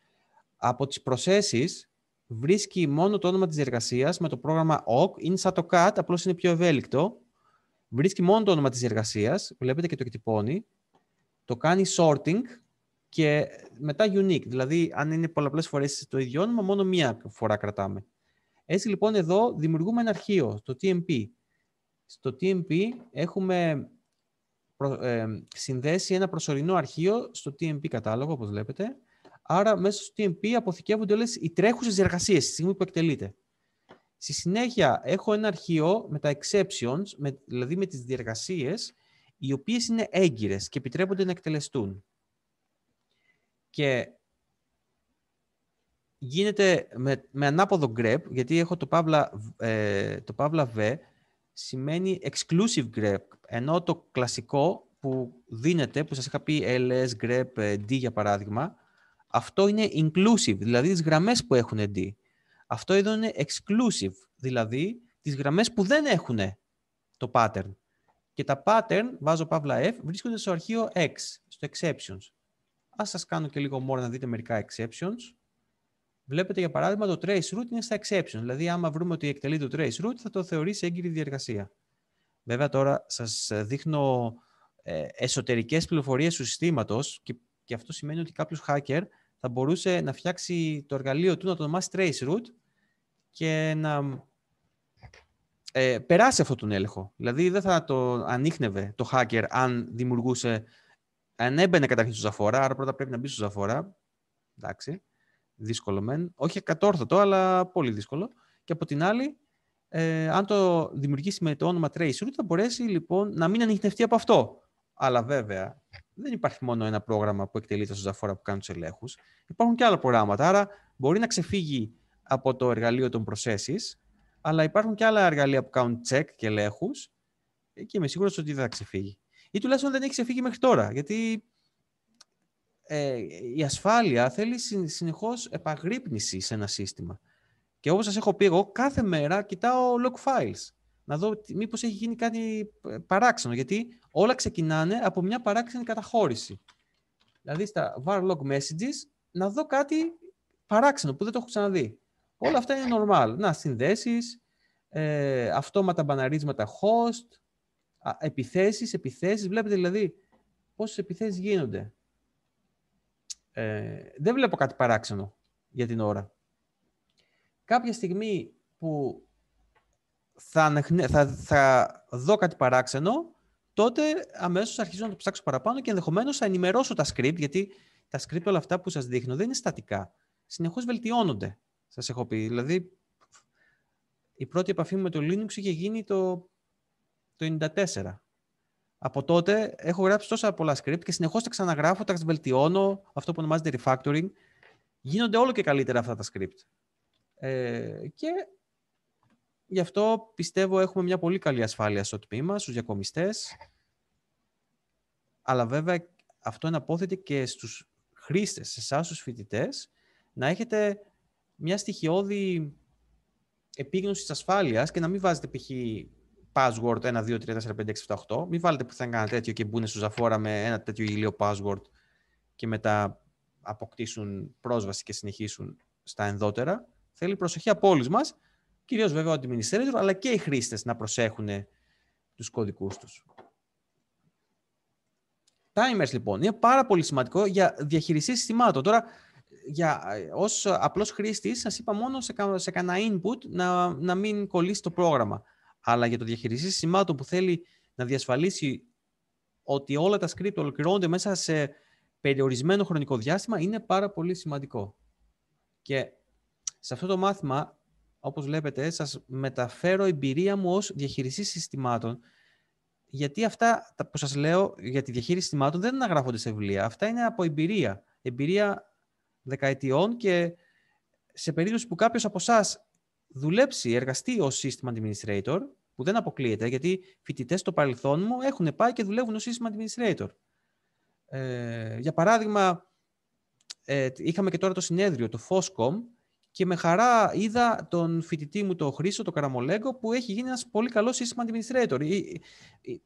Από τις προσέσεις βρίσκει μόνο το όνομα της εργασίας με το πρόγραμμα OC, είναι σαν το CAT, απλώς είναι πιο ευέλικτο. Βρίσκει μόνο το όνομα της εργασίας, βλέπετε και το εκτυπώνει, το κάνει sorting και μετά unique, δηλαδή αν είναι πολλαπλές φορές το ίδιο όνομα, μόνο μία φορά κρατάμε. Έτσι λοιπόν εδώ δημιουργούμε ένα αρχείο το TMP. Στο TMP έχουμε ε, συνδέσει ένα προσωρινό αρχείο στο TMP κατάλογο, όπως βλέπετε. Άρα μέσα στο TMP αποθηκεύονται όλες οι τρέχουσες διεργασίες στη στιγμή που εκτελείται. Στη συνέχεια έχω ένα αρχείο με τα exceptions, δηλαδή με τις διεργασίες, οι οποίες είναι έγκυρες και επιτρέπονται να εκτελεστούν. Και γίνεται με, με ανάποδο grep, γιατί έχω το παύλα, ε, το v, σημαίνει exclusive grep, ενώ το κλασικό που δίνεται, που σας είχα πει ls, grep, ε, d για παράδειγμα, αυτό είναι inclusive, δηλαδή τις γραμμές που έχουν d. Αυτό εδώ είναι exclusive, δηλαδή τις γραμμές που δεν έχουν το pattern. Και τα pattern, βάζω παύλα f, βρίσκονται στο αρχείο x, στο exceptions. Ας σας κάνω και λίγο μόνο να δείτε μερικά exceptions. Βλέπετε για παράδειγμα το trace root είναι στα exception. Δηλαδή, άμα βρούμε ότι εκτελεί το trace root, θα το θεωρήσει έγκυρη διεργασία. Βέβαια, τώρα σας δείχνω ε, εσωτερικές πληροφορίες του συστήματος και, και αυτό σημαίνει ότι κάποιος hacker θα μπορούσε να φτιάξει το εργαλείο του να το ονομάσει trace root και να ε, περάσει αυτόν τον έλεγχο. Δηλαδή δεν θα το ανείχνευε το hacker αν δημιουργούσε, αν έμπαινε καταρχήν στο ζαφορά, άρα πρώτα πρέπει να μπει στο ζαφορά, εντάξει, δύσκολο μεν, όχι εκατόρθωτο, αλλά πολύ δύσκολο. Και από την άλλη, ε, αν το δημιουργήσει με το όνομα Route, θα μπορέσει λοιπόν να μην ανοιχνευτεί από αυτό. Αλλά βέβαια, δεν υπάρχει μόνο ένα πρόγραμμα που εκτελείται στον Ζαφόρα που κάνει τους ελέγχους. Υπάρχουν και άλλα προγράμματα. Άρα, μπορεί να ξεφύγει από το εργαλείο των προσέσει, αλλά υπάρχουν και άλλα εργαλεία που κάνουν check και ελέγχους. Και είμαι σίγουρος ότι δεν θα ξεφύγει. Ή τουλάχιστον δεν έχει ξεφύγει μέχρι τώρα. Γιατί ε, η ασφάλεια θέλει συνεχώς επαγρύπνηση σε ένα σύστημα. Και όπως σας έχω πει εγώ, κάθε μέρα κοιτάω log files. Να δω μήπως έχει γίνει κάτι ε, παράξενο, γιατί όλα ξεκινάνε από μια παράξενη καταχώρηση. Δηλαδή στα var log messages να δω κάτι παράξενο που δεν το έχω ξαναδεί. Όλα αυτά είναι normal. Να, συνδέσεις, ε, αυτόματα μπαναρίσματα host, επιθέσεις, επιθέσεις. Βλέπετε δηλαδή πόσες επιθέσεις γίνονται. Ε, δεν βλέπω κάτι παράξενο για την ώρα. Κάποια στιγμή που θα, θα, θα δω κάτι παράξενο, τότε αμέσως αρχίζω να το ψάξω παραπάνω και ενδεχομένως θα ενημερώσω τα script, γιατί τα script όλα αυτά που σας δείχνω δεν είναι στατικά. Συνεχώς βελτιώνονται, σας έχω πει. Δηλαδή, η πρώτη επαφή μου με το Linux είχε γίνει το, το 94 από τότε έχω γράψει τόσα πολλά script και συνεχώς τα ξαναγράφω, τα βελτιώνω, αυτό που ονομάζεται refactoring. Γίνονται όλο και καλύτερα αυτά τα script. Ε, και γι' αυτό πιστεύω έχουμε μια πολύ καλή ασφάλεια στο τμήμα, στους διακομιστές. Αλλά βέβαια αυτό είναι απόθεται και στους χρήστες, σε εσάς τους φοιτητές, να έχετε μια στοιχειώδη επίγνωση της ασφάλειας και να μην βάζετε π.χ password 1, 2, 3, 4, 5, 6, 7, Μην βάλετε θα κανένα τέτοιο και μπουν στου αφόρα με ένα τέτοιο ηλίο password και μετά αποκτήσουν πρόσβαση και συνεχίσουν στα ενδότερα. Θέλει προσοχή από όλους μας, κυρίως βέβαια ο administrator, αλλά και οι χρήστες να προσέχουν τους κωδικούς τους. Timers λοιπόν είναι πάρα πολύ σημαντικό για διαχειρισή συστημάτων. Τώρα, ω ε, ως απλός χρήστης, σας είπα μόνο σε, σε κανένα input να, να μην κολλήσει το πρόγραμμα αλλά για το διαχειριστή σημάτων που θέλει να διασφαλίσει ότι όλα τα script ολοκληρώνονται μέσα σε περιορισμένο χρονικό διάστημα είναι πάρα πολύ σημαντικό. Και σε αυτό το μάθημα, όπως βλέπετε, σας μεταφέρω εμπειρία μου ως διαχειριστή συστημάτων, γιατί αυτά που σας λέω για τη διαχείριση συστημάτων δεν αναγράφονται σε βιβλία. Αυτά είναι από εμπειρία. Εμπειρία δεκαετιών και σε περίπτωση που κάποιος από εσάς δουλέψει, εργαστεί ως System Administrator, που δεν αποκλείεται, γιατί φοιτητές στο παρελθόν μου έχουν πάει και δουλεύουν ως system administrator. Ε, για παράδειγμα, ε, είχαμε και τώρα το συνέδριο, το FOSCOM, και με χαρά είδα τον φοιτητή μου, τον Χρήσο, τον Καραμολέγκο, που έχει γίνει ένας πολύ καλός system administrator.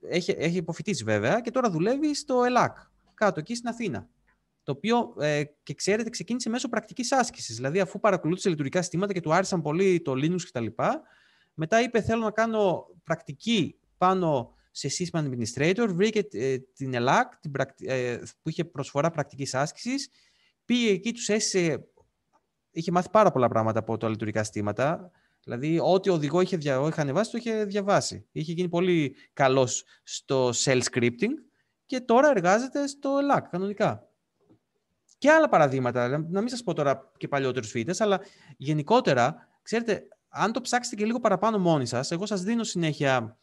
Έχει, έχει υποφοιτήσει βέβαια και τώρα δουλεύει στο ΕΛΑΚ, κάτω εκεί στην Αθήνα. Το οποίο, ε, και ξέρετε, ξεκίνησε μέσω πρακτικής άσκησης. Δηλαδή, αφού παρακολούθησε λειτουργικά συστήματα και του άρεσαν πολύ το Linux κτλ., μετά είπε θέλω να κάνω πρακτική πάνω σε System Administrator, βρήκε ε, την ΕΛΑΚ ε, που είχε προσφορά πρακτικής άσκησης, πήγε εκεί, τους έσυσε, είχε μάθει πάρα πολλά πράγματα από τα λειτουργικά στήματα, δηλαδή ό,τι οδηγό είχε, δια... είχε ανεβάσει το είχε διαβάσει. Είχε γίνει πολύ καλός στο cell scripting και τώρα εργάζεται στο ΕΛΑΚ κανονικά. Και άλλα παραδείγματα, να μην σας πω τώρα και παλιότερους φοιτητές, αλλά γενικότερα, ξέρετε, αν το ψάξετε και λίγο παραπάνω μόνοι σας, εγώ σας δίνω συνέχεια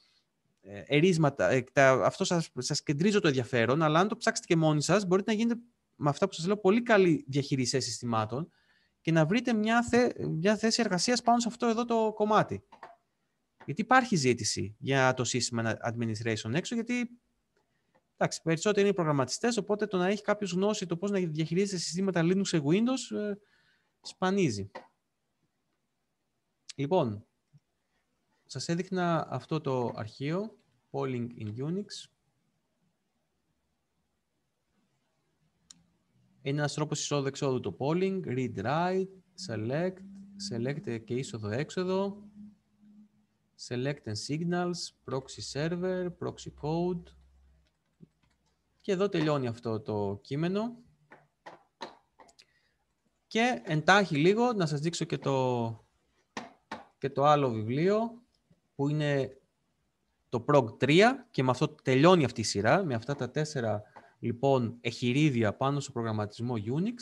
ε, ερίσματα, ε, αυτό σας, σας κεντρίζω το ενδιαφέρον, αλλά αν το ψάξετε και μόνοι σας, μπορείτε να γίνετε με αυτά που σας λέω πολύ καλή διαχειρισέ συστημάτων και να βρείτε μια, μια θέση εργασίας πάνω σε αυτό εδώ το κομμάτι. Γιατί υπάρχει ζήτηση για το σύστημα administration έξω, γιατί εντάξει, περισσότεροι είναι οι προγραμματιστές, οπότε το να έχει κάποιος γνώση το πώς να διαχειρίζεται συστήματα Linux σε Windows ε, σπανίζει. Λοιπόν, σας έδειχνα αυτό το αρχείο, polling in Unix. Είναι ένας τρόπος εισόδου-εξόδου το polling, read-write, select, select και είσοδο-έξοδο, select and signals, proxy server, proxy code. Και εδώ τελειώνει αυτό το κείμενο. Και εντάχει λίγο να σας δείξω και το και το άλλο βιβλίο που είναι το PROG 3 και με αυτό τελειώνει αυτή η σειρά, με αυτά τα τέσσερα λοιπόν εχειρίδια πάνω στο προγραμματισμό Unix,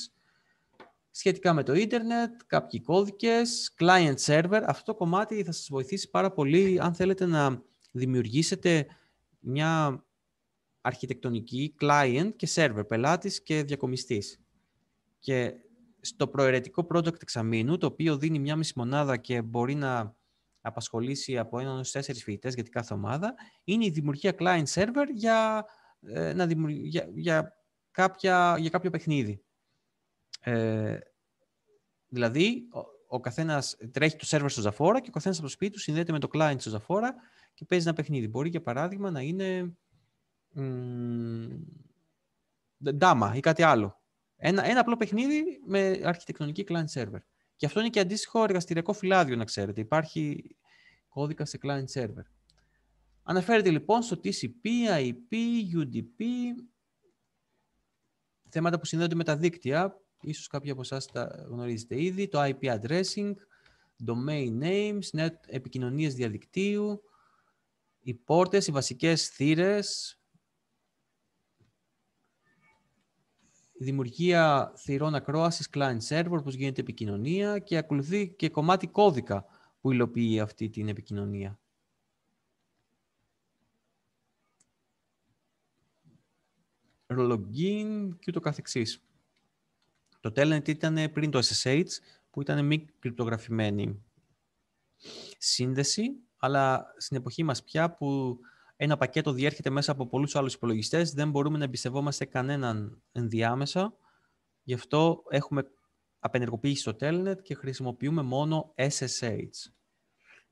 σχετικά με το ίντερνετ, κάποιοι κώδικες, client server. Αυτό το κομμάτι θα σας βοηθήσει πάρα πολύ αν θέλετε να δημιουργήσετε μια αρχιτεκτονική client και server, πελάτης και διακομιστής. Και στο προαιρετικό project εξαμήνου, το οποίο δίνει μια μισή μονάδα και μπορεί να απασχολήσει από έναν έως τέσσερις φοιτητές γιατί κάθε ομάδα, είναι η δημιουργία client server για, ε, να για, για κάποιο παιχνίδι. Ε, δηλαδή, ο, καθένας τρέχει το server στο Zafora και ο καθένας από το σπίτι του συνδέεται με το client στο Zafora και παίζει ένα παιχνίδι. Μπορεί, για παράδειγμα, να είναι ντάμα ή κάτι άλλο. Ένα, ένα απλό παιχνίδι με αρχιτεκτονική client server. Και αυτό είναι και αντίστοιχο εργαστηριακό φυλάδιο, να ξέρετε. Υπάρχει κώδικα σε client server. Αναφέρεται λοιπόν στο TCP, IP, UDP, θέματα που συνδέονται με τα δίκτυα, ίσως κάποιοι από εσάς τα γνωρίζετε ήδη, το IP addressing, domain names, net, επικοινωνίες διαδικτύου, οι πόρτες, οι βασικές θύρες, δημιουργία θηρών ακρόασης, client server, πώς γίνεται επικοινωνία και ακολουθεί και κομμάτι κώδικα που υλοποιεί αυτή την επικοινωνία. Login και ούτω καθεξής. Το Telnet ήταν πριν το SSH, που ήταν μη κρυπτογραφημένη σύνδεση, αλλά στην εποχή μας πια που ένα πακέτο διέρχεται μέσα από πολλούς άλλους υπολογιστές, δεν μπορούμε να εμπιστευόμαστε κανέναν ενδιάμεσα, γι' αυτό έχουμε απενεργοποίηση στο Telnet και χρησιμοποιούμε μόνο SSH.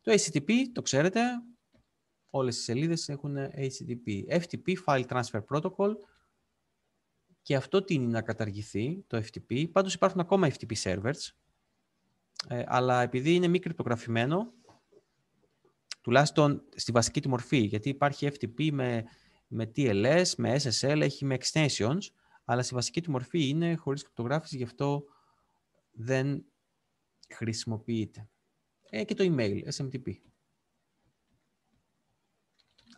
Το HTTP, το ξέρετε, όλες οι σελίδες έχουν HTTP. FTP, File Transfer Protocol, και αυτό τι είναι να καταργηθεί, το FTP. Πάντως υπάρχουν ακόμα FTP servers, ε, αλλά επειδή είναι μη κρυπτογραφημένο, τουλάχιστον στη βασική τη μορφή, γιατί υπάρχει FTP με, με TLS, με SSL, έχει με extensions, αλλά στη βασική του μορφή είναι χωρίς κρυπτογράφηση, γι' αυτό δεν χρησιμοποιείται. Ε, και το email, SMTP.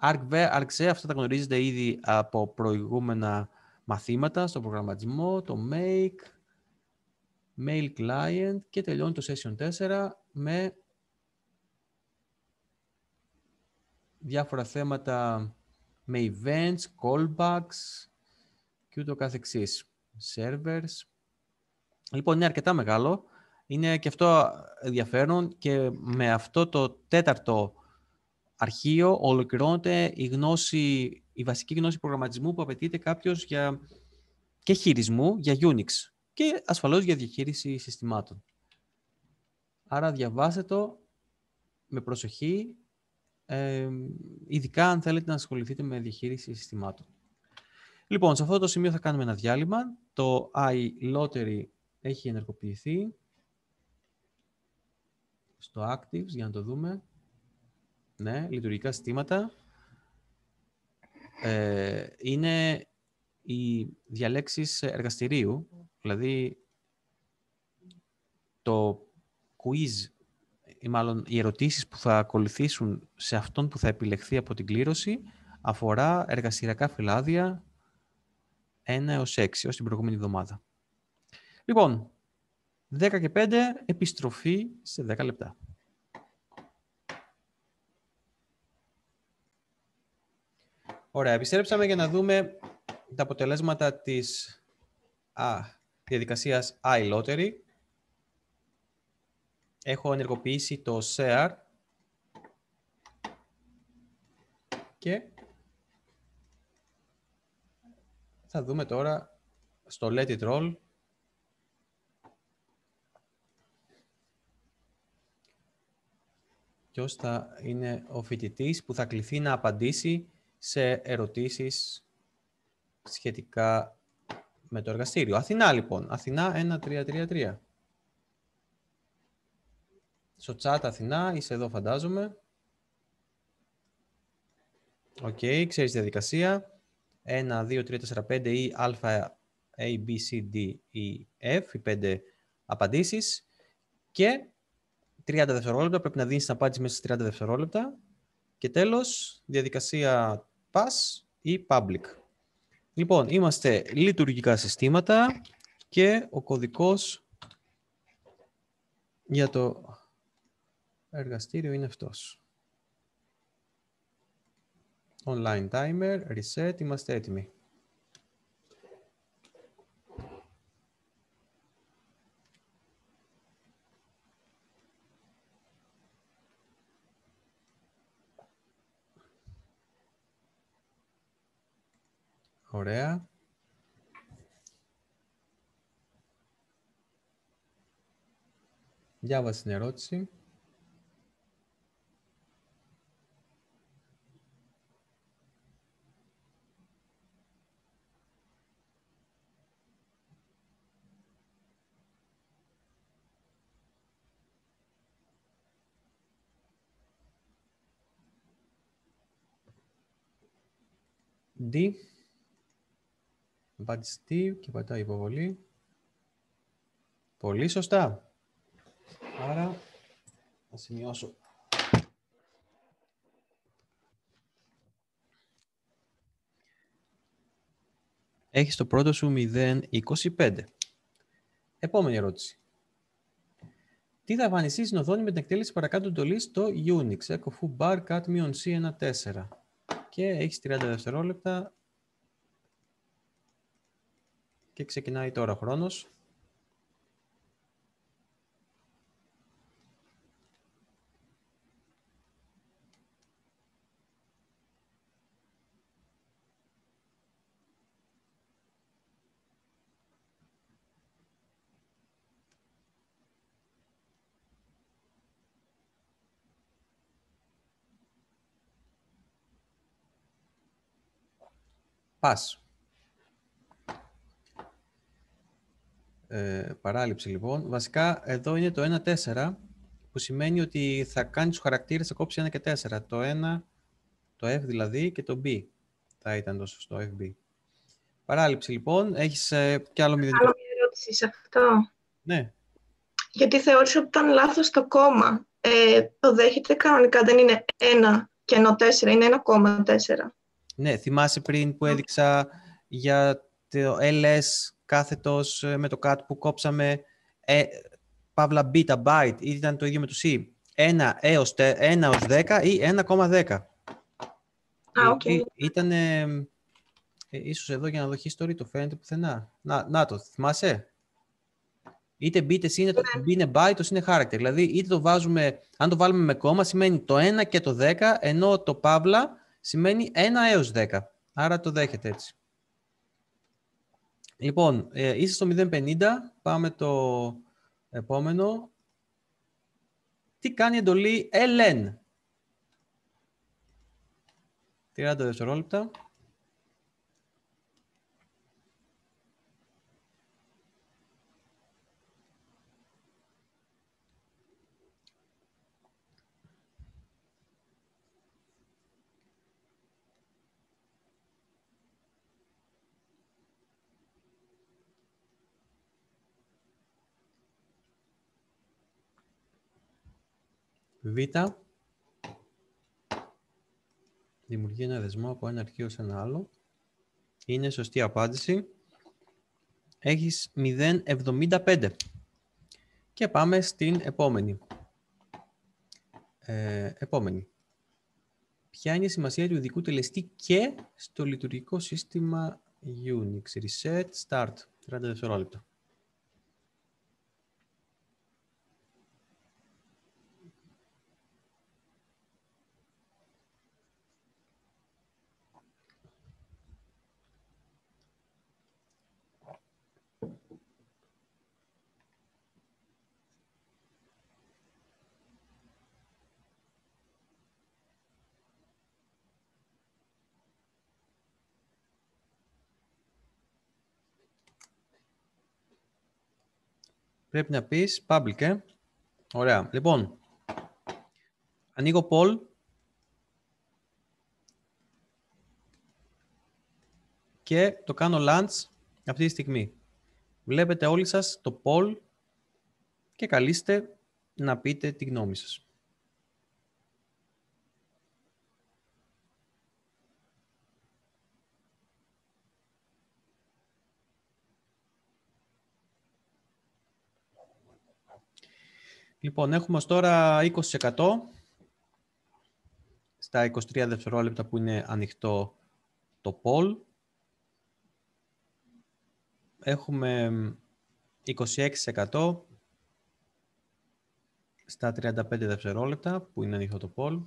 ArcV, ArcZ, αυτά τα γνωρίζετε ήδη από προηγούμενα μαθήματα στο προγραμματισμό, το make, mail client και τελειώνει το session 4 με διάφορα θέματα με events, callbacks και ούτω καθεξής. Servers. Λοιπόν, είναι αρκετά μεγάλο. Είναι και αυτό ενδιαφέρον και με αυτό το τέταρτο αρχείο ολοκληρώνεται η γνώση, η βασική γνώση προγραμματισμού που απαιτείται κάποιος για και χειρισμού για Unix και ασφαλώς για διαχείριση συστημάτων. Άρα διαβάστε το με προσοχή ε, ειδικά αν θέλετε να ασχοληθείτε με διαχείριση συστημάτων. Λοιπόν, σε αυτό το σημείο θα κάνουμε ένα διάλειμμα. Το iLottery έχει ενεργοποιηθεί στο Actives για να το δούμε. Ναι, λειτουργικά συστήματα. Ε, είναι οι διαλέξεις εργαστηρίου, δηλαδή το quiz ή μάλλον οι ερωτήσεις που θα ακολουθήσουν σε αυτόν που θα επιλεχθεί από την κλήρωση αφορά εργασιακά φυλάδια 1 έως 6, ως την προηγούμενη εβδομάδα. Λοιπόν, 10 και 5, επιστροφή σε 10 λεπτά. Ωραία, επιστρέψαμε για να δούμε τα αποτελέσματα της α, διαδικασίας iLottery έχω ενεργοποιήσει το share και θα δούμε τώρα στο let it roll ποιος θα είναι ο φοιτητής που θα κληθεί να απαντήσει σε ερωτήσεις σχετικά με το εργαστήριο. Αθηνά λοιπόν. Αθηνά 1333. Στο chat Αθηνά, είσαι εδώ φαντάζομαι. Οκ, okay, ξέρεις τη διαδικασία. 1, 2, 3, 4, 5 ή α, a, b, c, d, e, f, οι πέντε απαντήσεις. Και 30 δευτερόλεπτα, πρέπει να δίνεις την απάντηση μέσα στις 30 δευτερόλεπτα. Και τέλος, διαδικασία pass ή public. Λοιπόν, είμαστε λειτουργικά συστήματα και ο κωδικός για το εργαστήριο είναι αυτός. Online timer, reset, είμαστε έτοιμοι. Ωραία. Διάβασε την ερώτηση. D. Βατιστή και πατάει υποβολή. Πολύ σωστά. Άρα θα σημειώσω. Έχεις το πρώτο σου 0,25. Επόμενη ερώτηση. Τι θα εμφανιστεί στην οθόνη με την εκτέλεση παρακάτω εντολής στο Unix, echo foo bar c14 και έχεις 30 δευτερόλεπτα και ξεκινάει τώρα ο χρόνος. Πά. Ε, παράληψη λοιπόν. Βασικά εδώ είναι το 1-4 που σημαίνει ότι θα κάνει τους χαρακτήρες θα κόψει 1 και 4. Το 1, το F δηλαδή και το B θα ήταν το σωστό FB. Παράληψη λοιπόν. Έχεις ε, κι άλλο μηδενικό. Άλλο μια ερώτηση σε αυτό. Ναι. Γιατί θεώρησα ότι ήταν λάθος το κόμμα. Ε, το δέχεται κανονικά, δεν είναι 1 και ενώ 4, είναι 1,4. Ναι, θυμάσαι πριν που έδειξα για το LS κάθετος ε, με το κάτω που κόψαμε ε, παύλα beta byte ή ήταν το ίδιο με το C. 1 έως, 1 έως 10 ή 1,10. Α, ε, οκ. Okay. Ε, ήταν, ε, ίσως εδώ για να δω history το φαίνεται πουθενά. Να, να το, θυμάσαι. Είτε μπείτε το είναι, είναι byte είναι character. Δηλαδή, είτε το βάζουμε, αν το βάλουμε με κόμμα, σημαίνει το 1 και το 10, ενώ το παύλα σημαίνει 1 έως 10. Άρα το δέχεται έτσι. Λοιπόν, ε, είσαι στο 0.50, πάμε το επόμενο. Τι κάνει η εντολή LN. 30 δευτερόλεπτα. Β. Δημιουργεί ένα δεσμό από ένα αρχείο σε ένα άλλο. Είναι σωστή απάντηση. Έχεις 0,75. Και πάμε στην επόμενη. Ε, επόμενη. Ποια είναι η σημασία του ειδικού τελεστή και στο λειτουργικό σύστημα Unix. Reset, Start. 30 δευτερόλεπτα. Πρέπει να πεις public, ε. Ωραία. Λοιπόν, ανοίγω poll. Και το κάνω launch αυτή τη στιγμή. Βλέπετε όλοι σας το poll και καλείστε να πείτε τη γνώμη σας. Λοιπόν, έχουμε τώρα 20% στα 23 δευτερόλεπτα που είναι ανοιχτό το poll. Έχουμε 26% στα 35 δευτερόλεπτα που είναι ανοιχτό το poll.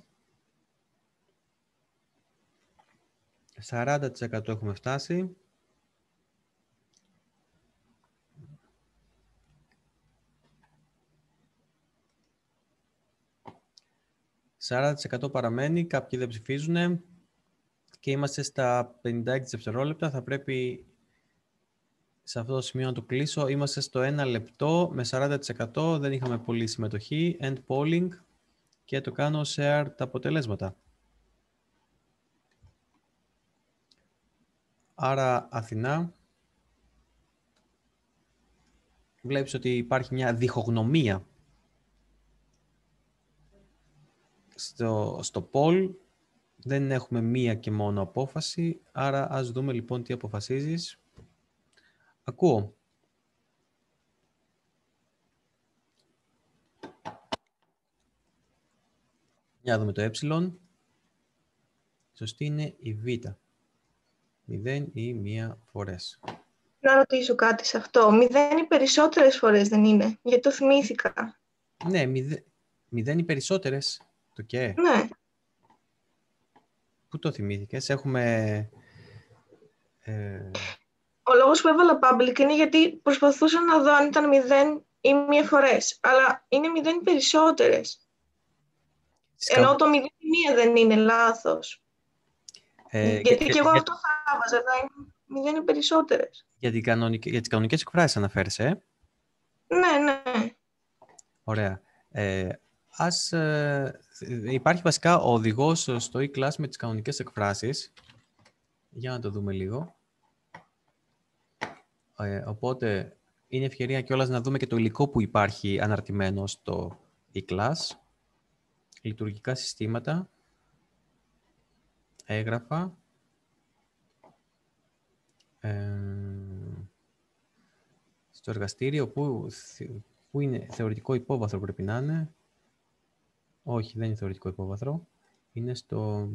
40% έχουμε φτάσει. 40% παραμένει, κάποιοι δεν ψηφίζουν και είμαστε στα 56 δευτερόλεπτα. Θα πρέπει σε αυτό το σημείο να το κλείσω. Είμαστε στο 1 λεπτό με 40%. Δεν είχαμε πολύ συμμετοχή. End polling και το κάνω share τα αποτελέσματα. Άρα Αθηνά, βλέπεις ότι υπάρχει μια διχογνωμία στο, στο poll δεν έχουμε μία και μόνο απόφαση, άρα ας δούμε λοιπόν τι αποφασίζεις. Ακούω. Για δούμε το ε. Σωστή είναι η β. Μηδέν ή μία φορές. Να ρωτήσω κάτι σε αυτό. Μηδέν ή περισσότερες φορές δεν είναι, γιατί το θυμήθηκα. Ναι, μηδέν ή περισσότερες. Ναι. Πού το θυμήθηκες, έχουμε... Ε... Ο λόγος που έβαλα public είναι γιατί προσπαθούσα να δω αν ήταν μηδέν ή μία φορές, αλλά είναι μηδέν περισσότερες. Ενώ το μηδέν μία δεν είναι λάθος. Ε, γιατί και, και εγώ για... αυτό θα έβαζα, είναι μηδέν περισσότερε. περισσότερες. Για, την κανονική... για τις κανονικές εκφράσεις αναφέρεσαι, ε? Ναι, ναι. Ωραία. Ε, ας ε, Υπάρχει βασικά ο οδηγός στο e-class με τις κανονικές εκφράσεις. Για να το δούμε λίγο. Ε, οπότε είναι ευκαιρία κιόλας να δούμε και το υλικό που υπάρχει αναρτημένο στο e-class. Λειτουργικά συστήματα. Έγραφα. Ε, στο εργαστήριο που, που είναι θεωρητικό υπόβαθρο πρέπει να είναι. Όχι, δεν είναι θεωρητικό υπόβαθρο. Είναι στο...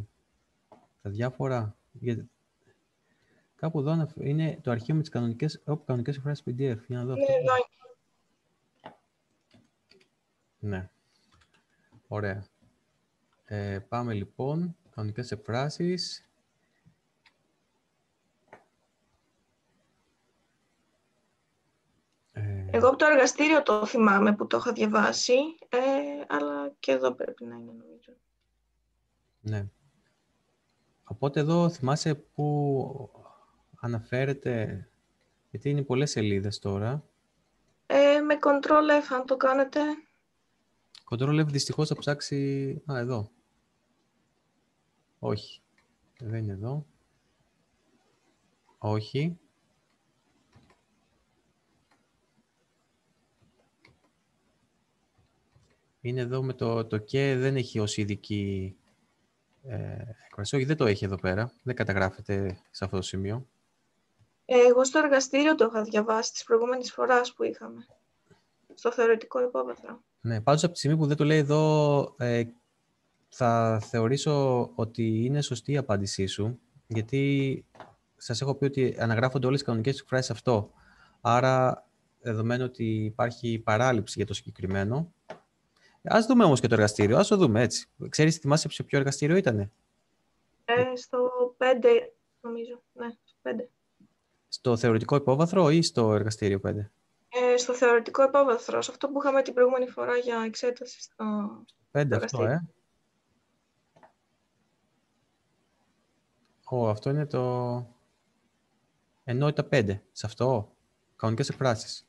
τα διάφορα... Για... Κάπου εδώ είναι το αρχείο με τις κανονικές, όπου κανονικές εκφράσεις PDF. Για να δω αυτό. Ναι, ναι. Ωραία. Ε, πάμε λοιπόν. Κανονικές εκφράσεις. Ε, Εγώ από το εργαστήριο το θυμάμαι που το είχα διαβάσει. Ε, και εδώ πρέπει να είναι νομίζω. Ναι. Οπότε εδώ θυμάσαι που αναφέρεται, γιατί είναι πολλές σελίδες τώρα. Ε, με Ctrl F αν το κάνετε. Ctrl F δυστυχώς θα ψάξει... Α, εδώ. Όχι. Δεν είναι εδώ. Όχι. Είναι εδώ με το, το και δεν έχει ως ειδική ε, Όχι, δεν το έχει εδώ πέρα. Δεν καταγράφεται σε αυτό το σημείο. Ε, εγώ στο εργαστήριο το είχα διαβάσει της προηγούμενης φοράς που είχαμε. Στο θεωρητικό υπόβαθρο. Ναι, πάντως από τη στιγμή που δεν το λέει εδώ, ε, θα θεωρήσω ότι είναι σωστή η απάντησή σου, γιατί σας έχω πει ότι αναγράφονται όλες οι κανονικές εκφράσεις αυτό. Άρα, δεδομένου ότι υπάρχει παράληψη για το συγκεκριμένο, Ας δούμε όμως και το εργαστήριο. Ας το δούμε έτσι. Ξέρεις, θυμάσαι σε ποιο εργαστήριο ήταν. Ε, στο 5, νομίζω. Ναι, στο 5. Στο θεωρητικό υπόβαθρο ή στο εργαστήριο 5. Ε, στο θεωρητικό υπόβαθρο, σε αυτό που είχαμε την προηγούμενη φορά για εξέταση στο. 5 στο αυτό, ε. Ω, αυτό είναι το. Ενότητα 5. Σε αυτό. Κανονικές εκφράσεις.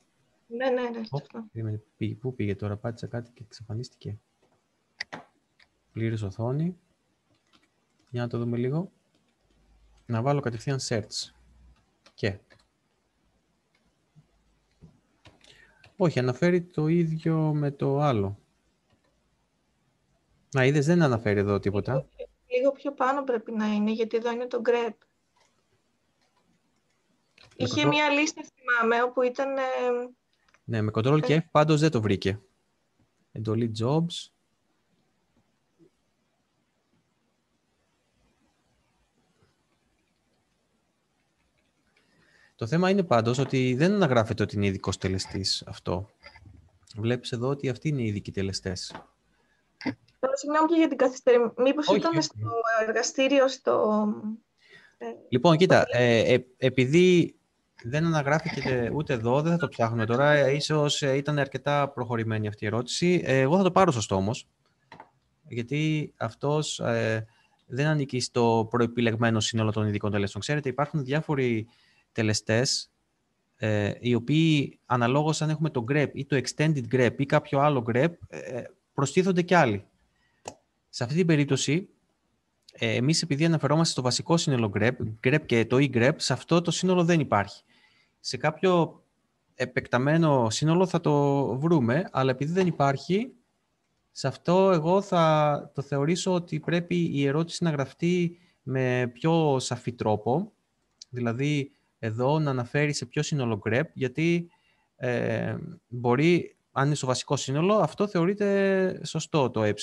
Ναι, ναι, ναι. πού πήγε τώρα, πάτησα κάτι και εξαφανίστηκε. Πλήρης οθόνη. Για να το δούμε λίγο. Να βάλω κατευθείαν search. Και. Όχι, αναφέρει το ίδιο με το άλλο. Να είδες, δεν αναφέρει εδώ τίποτα. Λίγο πιο, πάνω πρέπει να είναι, γιατί εδώ είναι το grep. Είχε μία λίστα, θυμάμαι, όπου ήταν ε, ναι, με Ctrl και ε. F πάντως δεν το βρήκε. Εντολή Jobs. Το θέμα είναι πάντως ότι δεν αναγράφεται ότι είναι ειδικός τελεστής αυτό. Βλέπεις εδώ ότι αυτοί είναι οι ειδικοί τελεστές. Συγγνώμη και για την καθυστερή. Μήπως ήταν στο εργαστήριο, στο... Ε, λοιπόν, κοίτα, ε, ε, επειδή δεν αναγράφηκε ούτε εδώ, δεν θα το ψάχνουμε τώρα. Ε, ίσως ε, ήταν αρκετά προχωρημένη αυτή η ερώτηση. Ε, εγώ θα το πάρω σωστό όμως. γιατί αυτός δεν ανήκει στο προεπιλεγμένο σύνολο των ειδικών τελεστών. Ξέρετε, υπάρχουν διάφοροι τελεστές ε, οι οποίοι αναλόγως αν έχουμε το grep ή το extended grep ή κάποιο άλλο grep, ε, προστίθονται και άλλοι. Σε αυτή την περίπτωση, ε, εμείς επειδή αναφερόμαστε στο βασικό σύνολο grep, grep και το e-grep, σε αυτό το σύνολο δεν υπάρχει σε κάποιο επεκταμένο σύνολο θα το βρούμε, αλλά επειδή δεν υπάρχει, σε αυτό εγώ θα το θεωρήσω ότι πρέπει η ερώτηση να γραφτεί με πιο σαφή τρόπο, δηλαδή εδώ να αναφέρει σε ποιο σύνολο γκρεπ, γιατί ε, μπορεί, αν είναι στο βασικό σύνολο, αυτό θεωρείται σωστό το ε.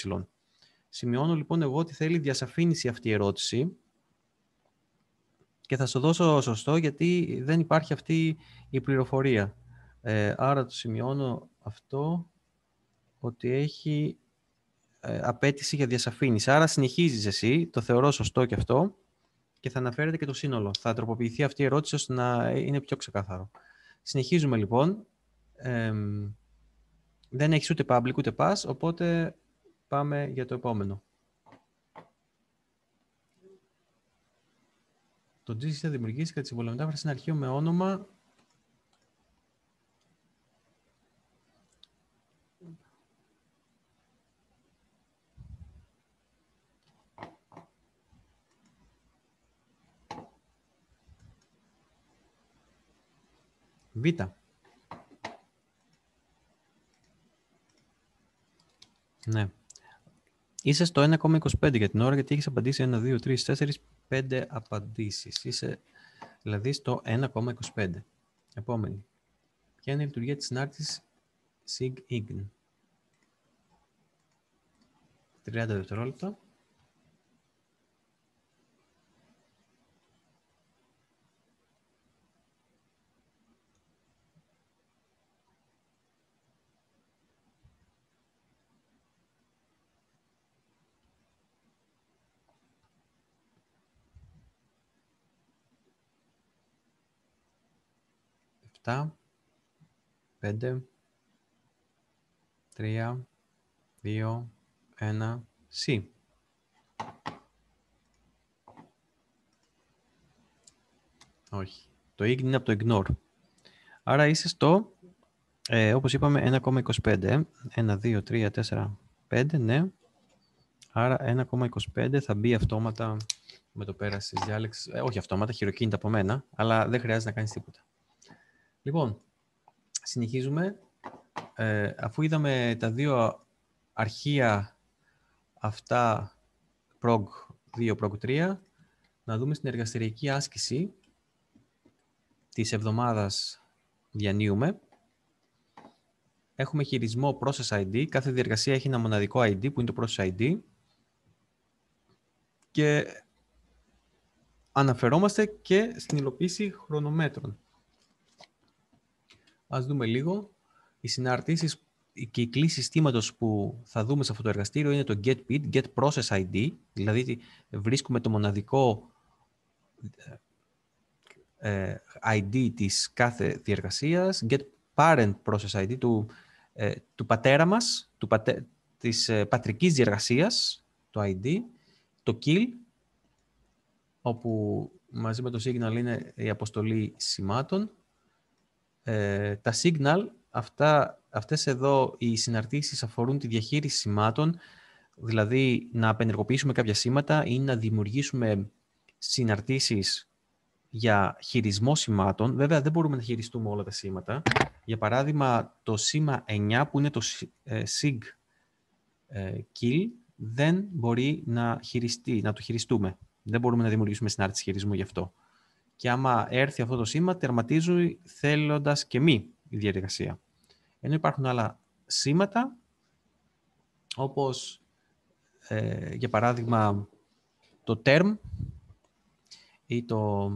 Σημειώνω λοιπόν εγώ ότι θέλει διασαφήνιση αυτή η ερώτηση, και θα σου δώσω σωστό γιατί δεν υπάρχει αυτή η πληροφορία. Ε, άρα το σημειώνω αυτό ότι έχει ε, απέτηση για διασαφήνιση. Άρα συνεχίζεις εσύ, το θεωρώ σωστό και αυτό και θα αναφέρεται και το σύνολο. Θα τροποποιηθεί αυτή η ερώτηση ώστε να είναι πιο ξεκάθαρο. Συνεχίζουμε λοιπόν. δεν έχεις ούτε public ούτε pass, οπότε πάμε για το επόμενο. τον GC θα δημιουργήσει κατά τη συμβολομετάφραση ένα αρχείο με όνομα Β. Ναι. Είσαι στο 1,25 για την ώρα γιατί έχεις απαντήσει 1, 2, 3, 4, 5 απαντήσεις. Είσαι δηλαδή στο 1,25. Επόμενη. Ποια είναι η λειτουργία της συνάρτησης SIG-IGN. 30 δευτερόλεπτα. 7, 5, 3, 2, 1, C. Όχι. Το ign είναι από το ignore. Άρα είσαι στο, ε, όπως είπαμε, 1,25. 1, 2, 3, 4, 5, ναι. Άρα 1,25 θα μπει αυτόματα με το πέρας της διάλεξης. Ε, όχι αυτόματα, χειροκίνητα από μένα, αλλά δεν χρειάζεται να κάνεις τίποτα. Λοιπόν, συνεχίζουμε. Ε, αφού είδαμε τα δύο αρχεία αυτά PROG 2, PROG 3, να δούμε στην εργαστηριακή άσκηση της εβδομάδας διανύουμε. Έχουμε χειρισμό process ID. Κάθε διεργασία έχει ένα μοναδικό ID που είναι το process ID. Και αναφερόμαστε και στην υλοποίηση χρονομέτρων. Ας δούμε λίγο. Οι συναρτήσεις και η κλήση συστήματος που θα δούμε σε αυτό το εργαστήριο είναι το get PID, get process ID, δηλαδή βρίσκουμε το μοναδικό ε, ε, ID της κάθε διεργασίας, get parent process ID του, ε, του πατέρα μας, του της πατρικής διεργασίας, το ID, το kill, όπου μαζί με το signal είναι η αποστολή σημάτων, ε, τα signal, αυτά, αυτές εδώ οι συναρτήσεις αφορούν τη διαχείριση σημάτων, δηλαδή να απενεργοποιήσουμε κάποια σήματα ή να δημιουργήσουμε συναρτήσεις για χειρισμό σημάτων. Βέβαια, δεν μπορούμε να χειριστούμε όλα τα σήματα. Για παράδειγμα, το σήμα 9, που είναι το ε, SIG ε, kill, δεν μπορεί να χειριστεί, να το χειριστούμε. Δεν μπορούμε να δημιουργήσουμε συνάρτηση χειρισμού γι' αυτό και άμα έρθει αυτό το σήμα, τερματίζει θέλοντας και μη η διαδικασία. Ενώ υπάρχουν άλλα σήματα, όπως ε, για παράδειγμα το term ή το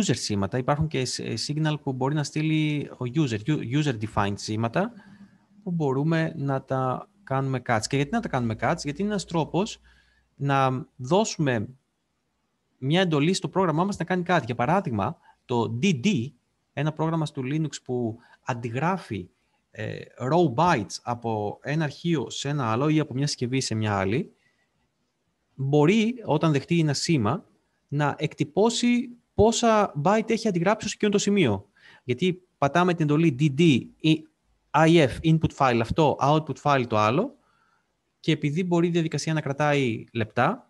user σήματα. Υπάρχουν και ε, signal που μπορεί να στείλει ο user, user defined σήματα, που μπορούμε να τα κάνουμε cuts. Και γιατί να τα κάνουμε cuts, γιατί είναι ένας τρόπος να δώσουμε μια εντολή στο πρόγραμμά μας να κάνει κάτι. Για παράδειγμα, το DD, ένα πρόγραμμα στο Linux που αντιγράφει ε, bytes από ένα αρχείο σε ένα άλλο ή από μια συσκευή σε μια άλλη, μπορεί όταν δεχτεί ένα σήμα να εκτυπώσει πόσα byte έχει αντιγράψει σε εκείνο το σημείο. Γιατί πατάμε την εντολή DD, ε, IF, input file αυτό, output file το άλλο, και επειδή μπορεί η διαδικασία να κρατάει λεπτά,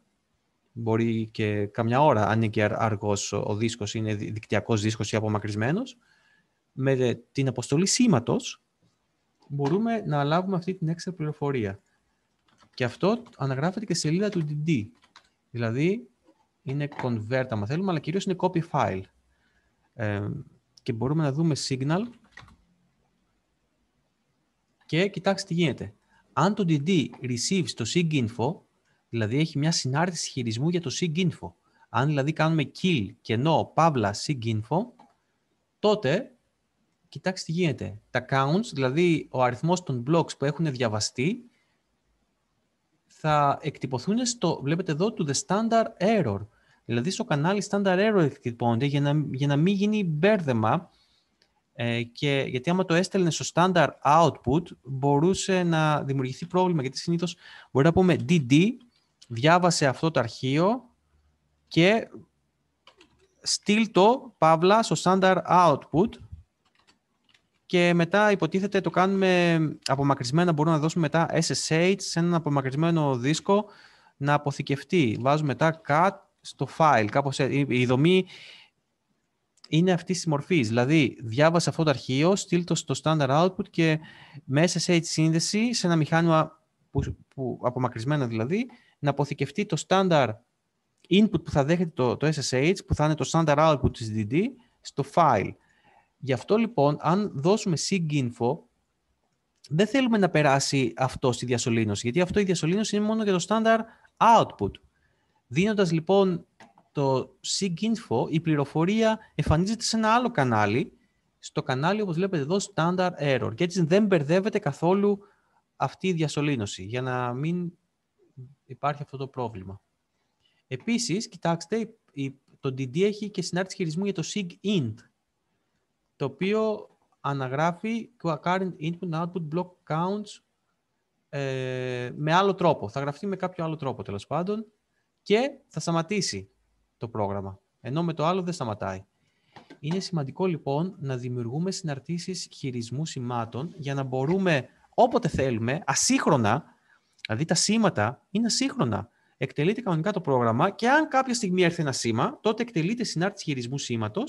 μπορεί και καμιά ώρα, αν είναι και αργός ο δίσκος είναι δικτυακός δίσκος ή απομακρυσμένος. με την αποστολή σήματος, μπορούμε να λάβουμε αυτή την έξτρα πληροφορία. Και αυτό αναγράφεται και σε σελίδα του DD. Δηλαδή, είναι convert, άμα θέλουμε, αλλά κυρίως είναι copy file. και μπορούμε να δούμε signal και κοιτάξτε τι γίνεται. Αν το DD receives το SIGINFO, Δηλαδή έχει μια συνάρτηση χειρισμού για το SIGINFO. Αν δηλαδή κάνουμε kill κενό παύλα SIGINFO, τότε κοιτάξτε τι γίνεται. Τα counts, δηλαδή ο αριθμός των blocks που έχουν διαβαστεί, θα εκτυπωθούν στο, βλέπετε εδώ, to the standard error. Δηλαδή στο κανάλι standard error εκτυπώνεται για να, για να μην γίνει μπέρδεμα ε, και γιατί άμα το έστελνε στο standard output μπορούσε να δημιουργηθεί πρόβλημα γιατί συνήθως μπορεί να πούμε DD διάβασε αυτό το αρχείο και στείλ το, παύλα, στο standard output και μετά υποτίθεται το κάνουμε απομακρυσμένα, μπορούμε να δώσουμε μετά SSH σε έναν απομακρυσμένο δίσκο να αποθηκευτεί. Βάζουμε μετά cut στο file, κάπως η δομή είναι αυτής της μορφής. Δηλαδή, διάβασε αυτό το αρχείο, στείλ το στο standard output και με SSH σύνδεση σε ένα μηχάνημα που, που απομακρυσμένα δηλαδή, να αποθηκευτεί το standard input που θα δέχεται το, το SSH, που θα είναι το standard output της DD, στο file. Γι' αυτό λοιπόν, αν δώσουμε Info, δεν θέλουμε να περάσει αυτό στη διασωλήνωση, γιατί αυτό η διασωλήνωση είναι μόνο για το standard output. Δίνοντας λοιπόν το Info, η πληροφορία εμφανίζεται σε ένα άλλο κανάλι, στο κανάλι όπως βλέπετε εδώ standard error και έτσι δεν μπερδεύεται καθόλου αυτή η διασωλήνωση για να μην υπάρχει αυτό το πρόβλημα. Επίσης, κοιτάξτε, το DD έχει και συνάρτηση χειρισμού για το SIG int, το οποίο αναγράφει το current input and output block counts ε, με άλλο τρόπο. Θα γραφτεί με κάποιο άλλο τρόπο τέλος πάντων και θα σταματήσει το πρόγραμμα. Ενώ με το άλλο δεν σταματάει. Είναι σημαντικό λοιπόν να δημιουργούμε συναρτήσεις χειρισμού σημάτων για να μπορούμε όποτε θέλουμε, ασύγχρονα, Δηλαδή τα σήματα είναι σύγχρονα. Εκτελείται κανονικά το πρόγραμμα και αν κάποια στιγμή έρθει ένα σήμα, τότε εκτελείται συνάρτηση χειρισμού σήματο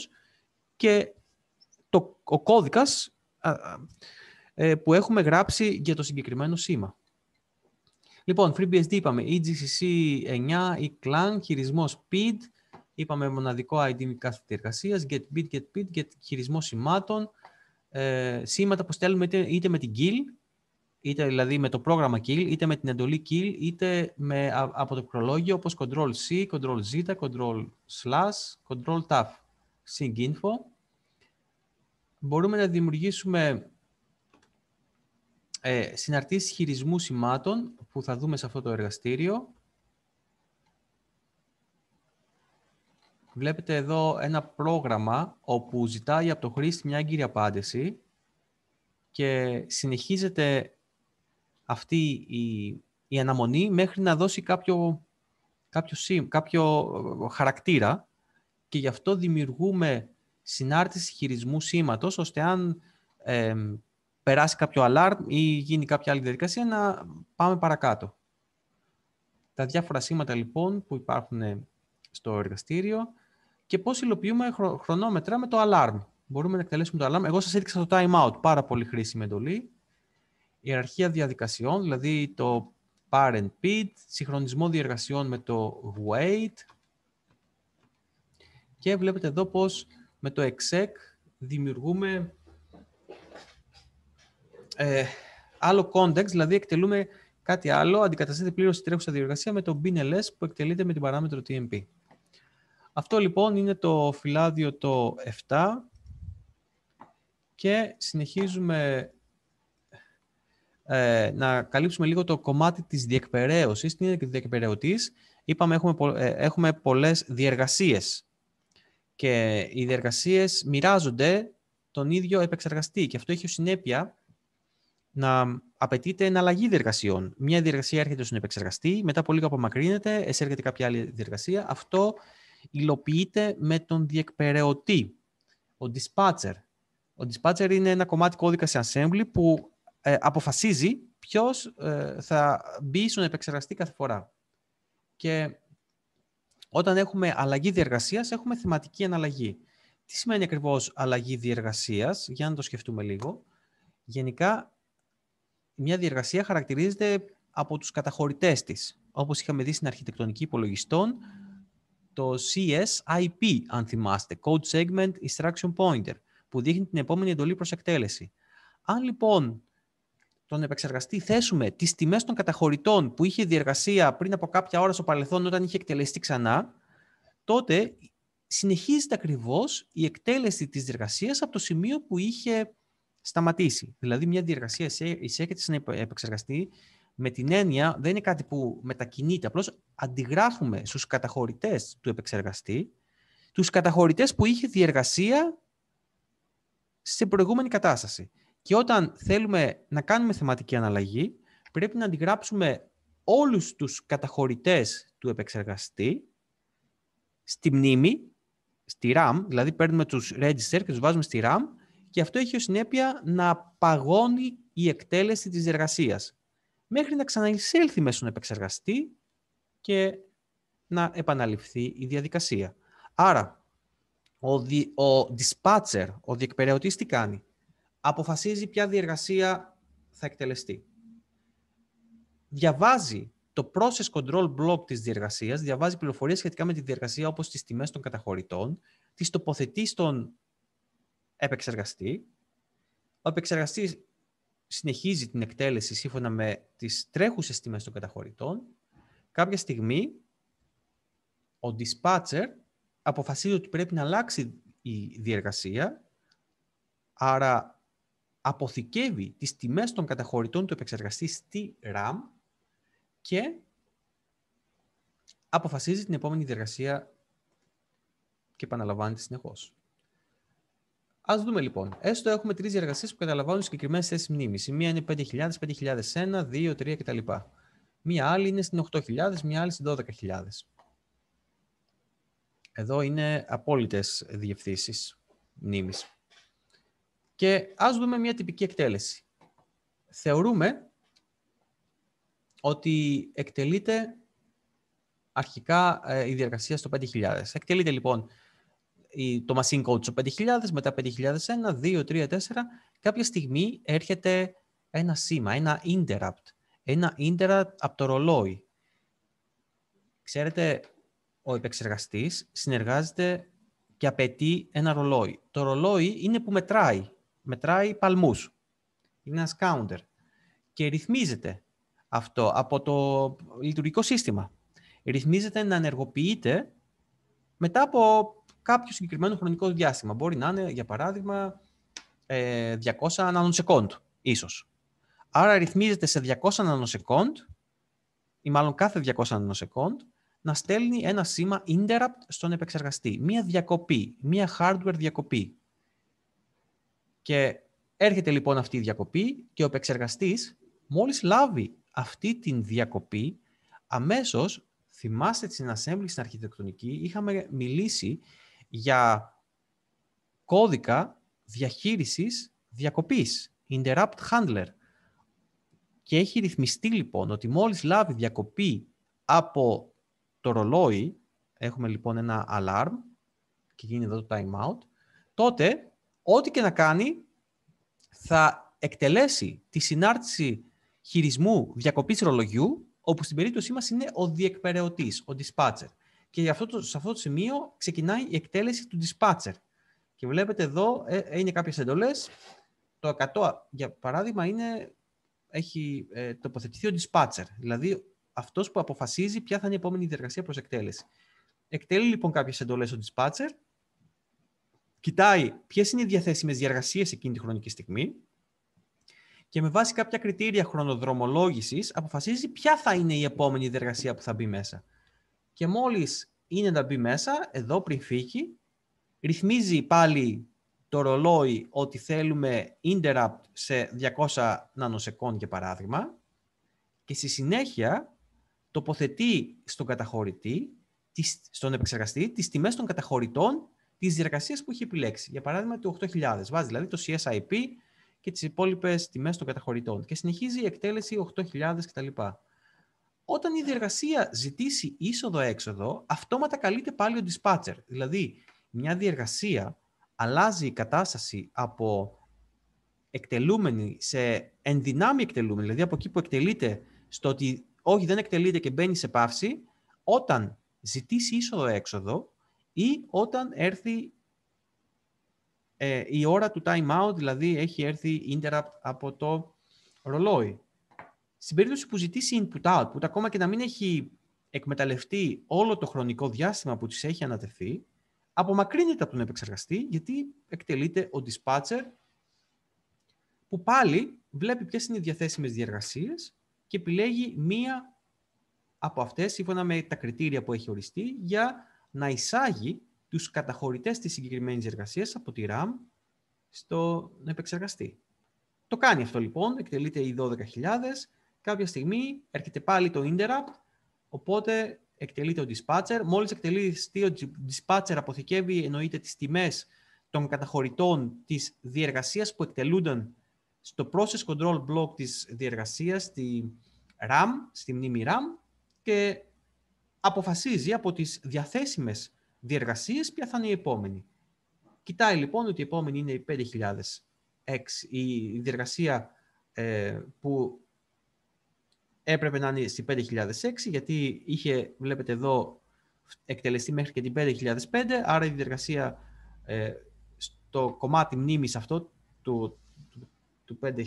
και το, ο κώδικας ε, που έχουμε γράψει για το συγκεκριμένο σήμα. Λοιπόν, FreeBSD είπαμε, EGCC 9, η clan, χειρισμός PID, είπαμε μοναδικό ID κάθε διεργασία, get bit, get bit, χειρισμός σημάτων, ε, σήματα που στέλνουμε είτε, είτε με την GIL, είτε δηλαδή με το πρόγραμμα kill, είτε με την εντολή kill, είτε με, από το προλόγιο όπως control C, control Z, control slash, control tab, sync info. Μπορούμε να δημιουργήσουμε ε, συναρτήσεις χειρισμού σημάτων που θα δούμε σε αυτό το εργαστήριο. Βλέπετε εδώ ένα πρόγραμμα όπου ζητάει από το χρήστη μια έγκυρη απάντηση και συνεχίζεται αυτή η, η αναμονή μέχρι να δώσει κάποιο, κάποιο, κάποιο ε, χαρακτήρα και γι' αυτό δημιουργούμε συνάρτηση χειρισμού σήματος, ώστε αν περάσει κάποιο alarm ή γίνει κάποια άλλη διαδικασία να πάμε παρακάτω. Τα διάφορα σήματα λοιπόν που υπάρχουν ε, στο εργαστήριο και πώς υλοποιούμε χρονόμετρα με το alarm. Μπορούμε να εκτελέσουμε το alarm. Εγώ σας έδειξα το time out, πάρα πολύ χρήσιμη εντολή ιεραρχία διαδικασιών, δηλαδή το parent pid, συγχρονισμό διεργασιών με το wait. Και βλέπετε εδώ πως με το exec δημιουργούμε ε, άλλο context, δηλαδή εκτελούμε κάτι άλλο, Αντικαταστείτε πλήρως τη τρέχουσα διεργασία με το binls που εκτελείται με την παράμετρο tmp. Αυτό λοιπόν είναι το φυλάδιο το 7 και συνεχίζουμε ε, να καλύψουμε λίγο το κομμάτι της διεκπαιρέωσης. Τι είναι και διεκπαιρεωτής. Είπαμε έχουμε, πο, ε, έχουμε πολλές διεργασίες και οι διεργασίες μοιράζονται τον ίδιο επεξεργαστή και αυτό έχει ως συνέπεια να απαιτείται εναλλαγή διεργασιών. Μια διεργασία έρχεται στον επεξεργαστή, μετά από λίγο απομακρύνεται, εσέρχεται κάποια άλλη διεργασία. Αυτό υλοποιείται με τον διεκπαιρεωτή, ο dispatcher. Ο dispatcher είναι ένα κομμάτι κώδικα σε assembly που ε, αποφασίζει ποιος ε, θα μπει στον επεξεργαστή κάθε φορά. Και όταν έχουμε αλλαγή διεργασίας, έχουμε θεματική αναλλαγή. Τι σημαίνει ακριβώς αλλαγή διεργασίας, για να το σκεφτούμε λίγο. Γενικά, μια διεργασία χαρακτηρίζεται από τους καταχωρητές της. Όπως είχαμε δει στην αρχιτεκτονική υπολογιστών, το CSIP, αν θυμάστε, Code Segment Instruction Pointer, που δείχνει την επόμενη εντολή προς εκτέλεση. Αν λοιπόν τον επεξεργαστή θέσουμε τις τιμές των καταχωρητών που είχε διεργασία πριν από κάποια ώρα στο παρελθόν όταν είχε εκτελεστεί ξανά, τότε συνεχίζεται ακριβώς η εκτέλεση της διεργασίας από το σημείο που είχε σταματήσει. Δηλαδή μια διεργασία εισέρχεται σε ένα επεξεργαστή με την έννοια δεν είναι κάτι που μετακινείται, απλώς, αντιγράφουμε στους καταχωρητές του επεξεργαστή τους καταχωρητές που είχε διεργασία σε προηγούμενη κατάσταση. Και όταν θέλουμε να κάνουμε θεματική αναλλαγή, πρέπει να αντιγράψουμε όλους τους καταχωρητές του επεξεργαστή στη μνήμη, στη RAM, δηλαδή παίρνουμε τους register και τους βάζουμε στη RAM και αυτό έχει ως συνέπεια να παγώνει η εκτέλεση της εργασίας μέχρι να ξαναεισέλθει μέσα στον επεξεργαστή και να επαναληφθεί η διαδικασία. Άρα, ο, ο dispatcher, ο διεκπαιρεωτής τι κάνει αποφασίζει ποια διεργασία θα εκτελεστεί. Διαβάζει το process control block της διεργασίας, διαβάζει πληροφορίες σχετικά με τη διεργασία όπως τις τιμές των καταχωρητών, τις τοποθετεί στον επεξεργαστή. Ο επεξεργαστής συνεχίζει την εκτέλεση σύμφωνα με τις τρέχουσες τιμές των καταχωρητών. Κάποια στιγμή ο dispatcher αποφασίζει ότι πρέπει να αλλάξει η διεργασία, άρα αποθηκεύει τις τιμές των καταχωρητών του επεξεργαστή στη RAM και αποφασίζει την επόμενη διεργασία και επαναλαμβάνεται συνεχώς. Ας δούμε λοιπόν. Έστω έχουμε τρεις διεργασίες που καταλαμβάνουν συγκεκριμένες θέσεις μνήμης. Η μία είναι 5000, 5001, 2, 3 κτλ. Μία άλλη είναι στην 8000, μία άλλη στην 12000. Εδώ είναι απόλυτες διευθύνσεις Μνήμης. Και ας δούμε μια τυπική εκτέλεση. Θεωρούμε ότι εκτελείται αρχικά ε, η διεργασία στο 5.000. Εκτελείται λοιπόν το machine code στο 5.000, μετά 5.001, 2, 3, 4. Κάποια στιγμή έρχεται ένα σήμα, ένα interrupt. Ένα interrupt από το ρολόι. Ξέρετε, ο επεξεργαστής συνεργάζεται και απαιτεί ένα ρολόι. Το ρολόι είναι που μετράει μετράει παλμούς. Είναι ένας counter. Και ρυθμίζεται αυτό από το λειτουργικό σύστημα. Ρυθμίζεται να ενεργοποιείται μετά από κάποιο συγκεκριμένο χρονικό διάστημα. Μπορεί να είναι, για παράδειγμα, 200 ε, nanosecond, ίσως. Άρα ρυθμίζεται σε 200 nanosecond, ή μάλλον κάθε 200 nanosecond, να στέλνει ένα σήμα interrupt στον επεξεργαστή. Μία διακοπή, μία hardware διακοπή. Και έρχεται λοιπόν αυτή η διακοπή και ο επεξεργαστής μόλις λάβει αυτή την διακοπή αμέσως θυμάστε την assembly στην αρχιτεκτονική είχαμε μιλήσει για κώδικα διαχείρισης διακοπής, interrupt handler. Και έχει ρυθμιστεί λοιπόν ότι μόλις λάβει διακοπή από το ρολόι, έχουμε λοιπόν ένα alarm και γίνει εδώ το timeout, τότε ό,τι και να κάνει θα εκτελέσει τη συνάρτηση χειρισμού διακοπής ρολογιού, όπου στην περίπτωσή μας είναι ο διεκπαιρεωτής, ο dispatcher. Και αυτό το, σε αυτό το σημείο ξεκινάει η εκτέλεση του dispatcher. Και βλέπετε εδώ ε, είναι κάποιες εντολές. Το 100, για παράδειγμα, είναι, έχει ε, τοποθετηθεί ο dispatcher, δηλαδή αυτός που αποφασίζει ποια θα είναι η επόμενη διεργασία προς εκτέλεση. Εκτέλει λοιπόν κάποιες εντολές ο dispatcher κοιτάει ποιες είναι οι διαθέσιμες διαργασίες εκείνη τη χρονική στιγμή και με βάση κάποια κριτήρια χρονοδρομολόγησης αποφασίζει ποια θα είναι η επόμενη διεργασία που θα μπει μέσα. Και μόλις είναι να μπει μέσα, εδώ πριν φύγει, ρυθμίζει πάλι το ρολόι ότι θέλουμε interrupt σε 200 νανοσεκόν για παράδειγμα και στη συνέχεια τοποθετεί στον καταχωρητή, στον επεξεργαστή, τις τιμές των καταχωρητών τις διεργασίες που έχει επιλέξει. Για παράδειγμα, το 8000. Βάζει δηλαδή το CSIP και τις υπόλοιπες τιμές των καταχωρητών. Και συνεχίζει η εκτέλεση 8000 κτλ. Όταν η διεργασία ζητήσει είσοδο-έξοδο, αυτόματα καλείται πάλι ο dispatcher. Δηλαδή, μια διεργασία αλλάζει η κατάσταση από εκτελούμενη σε ενδυνάμει εκτελούμενη, δηλαδή από εκεί που εκτελείται στο ότι όχι δεν εκτελείται και μπαίνει σε παύση, όταν ζητήσει είσοδο-έξοδο, ή όταν έρθει ε, η ώρα του time out, δηλαδή έχει έρθει interrupt από το ρολόι. Στην περίπτωση που ζητήσει input-output, ακόμα και να μην έχει εκμεταλλευτεί όλο το χρονικό διάστημα που της έχει ανατεθεί, απομακρύνεται από τον επεξεργαστή γιατί εκτελείται ο dispatcher που πάλι βλέπει ποιες είναι οι διαθέσιμες διεργασίες και επιλέγει μία από αυτές σύμφωνα με τα κριτήρια που έχει οριστεί για να εισάγει τους καταχωρητές της συγκεκριμένης εργασίας από τη RAM στον επεξεργαστή. Το κάνει αυτό λοιπόν, εκτελείται οι 12.000, κάποια στιγμή έρχεται πάλι το interrupt, οπότε εκτελείται ο dispatcher. Μόλις εκτελείται ο dispatcher αποθηκεύει εννοείται τις τιμές των καταχωρητών της διεργασίας που εκτελούνταν στο process control block της διεργασίας, στη RAM, στη μνήμη RAM και αποφασίζει από τις διαθέσιμες διεργασίες ποια θα είναι η επόμενη. Κοιτάει λοιπόν ότι η επόμενη είναι η 5.000 η διεργασία ε, που έπρεπε να είναι στη 5.006 γιατί είχε, βλέπετε εδώ, εκτελεστεί μέχρι και την 5.005, άρα η διεργασία ε, στο κομμάτι μνήμης αυτό του, του, 5.000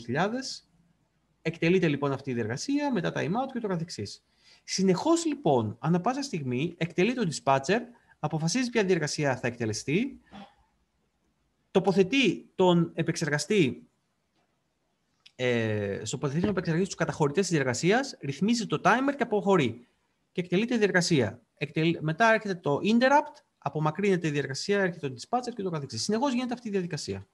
εκτελείται λοιπόν αυτή η διεργασία μετά τα timeout και το καθεξής. Συνεχώς λοιπόν, ανά πάσα στιγμή, εκτελεί τον dispatcher, αποφασίζει ποια διεργασία θα εκτελεστεί, τοποθετεί τον επεξεργαστή ε, στο τοποθετεί τον επεξεργαστή του καταχωρητές της διεργασίας, ρυθμίζει το timer και αποχωρεί. Και εκτελείται η διεργασία. Εκτελεί, Μετά έρχεται το interrupt, απομακρύνεται η διεργασία, έρχεται το dispatcher και το καθεξής. Συνεχώς γίνεται αυτή η διαδικασία.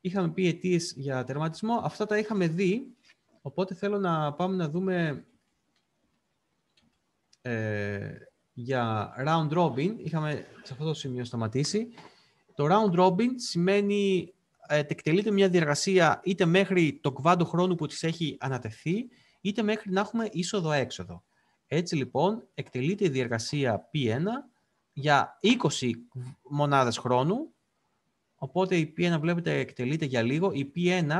Είχαμε πει αιτίες για τερματισμό. Αυτά τα είχαμε δει. Οπότε θέλω να πάμε να δούμε ε, για round robin, είχαμε σε αυτό το σημείο σταματήσει. Το round robin σημαίνει ε, τεκτελείται μια διεργασία είτε μέχρι το κβάντο χρόνου που της έχει ανατεθεί, είτε μέχρι να έχουμε είσοδο-έξοδο. Έτσι λοιπόν, εκτελείται η διεργασία P1 για 20 μονάδες χρόνου, οπότε η P1 βλέπετε εκτελείται για λίγο. Η P1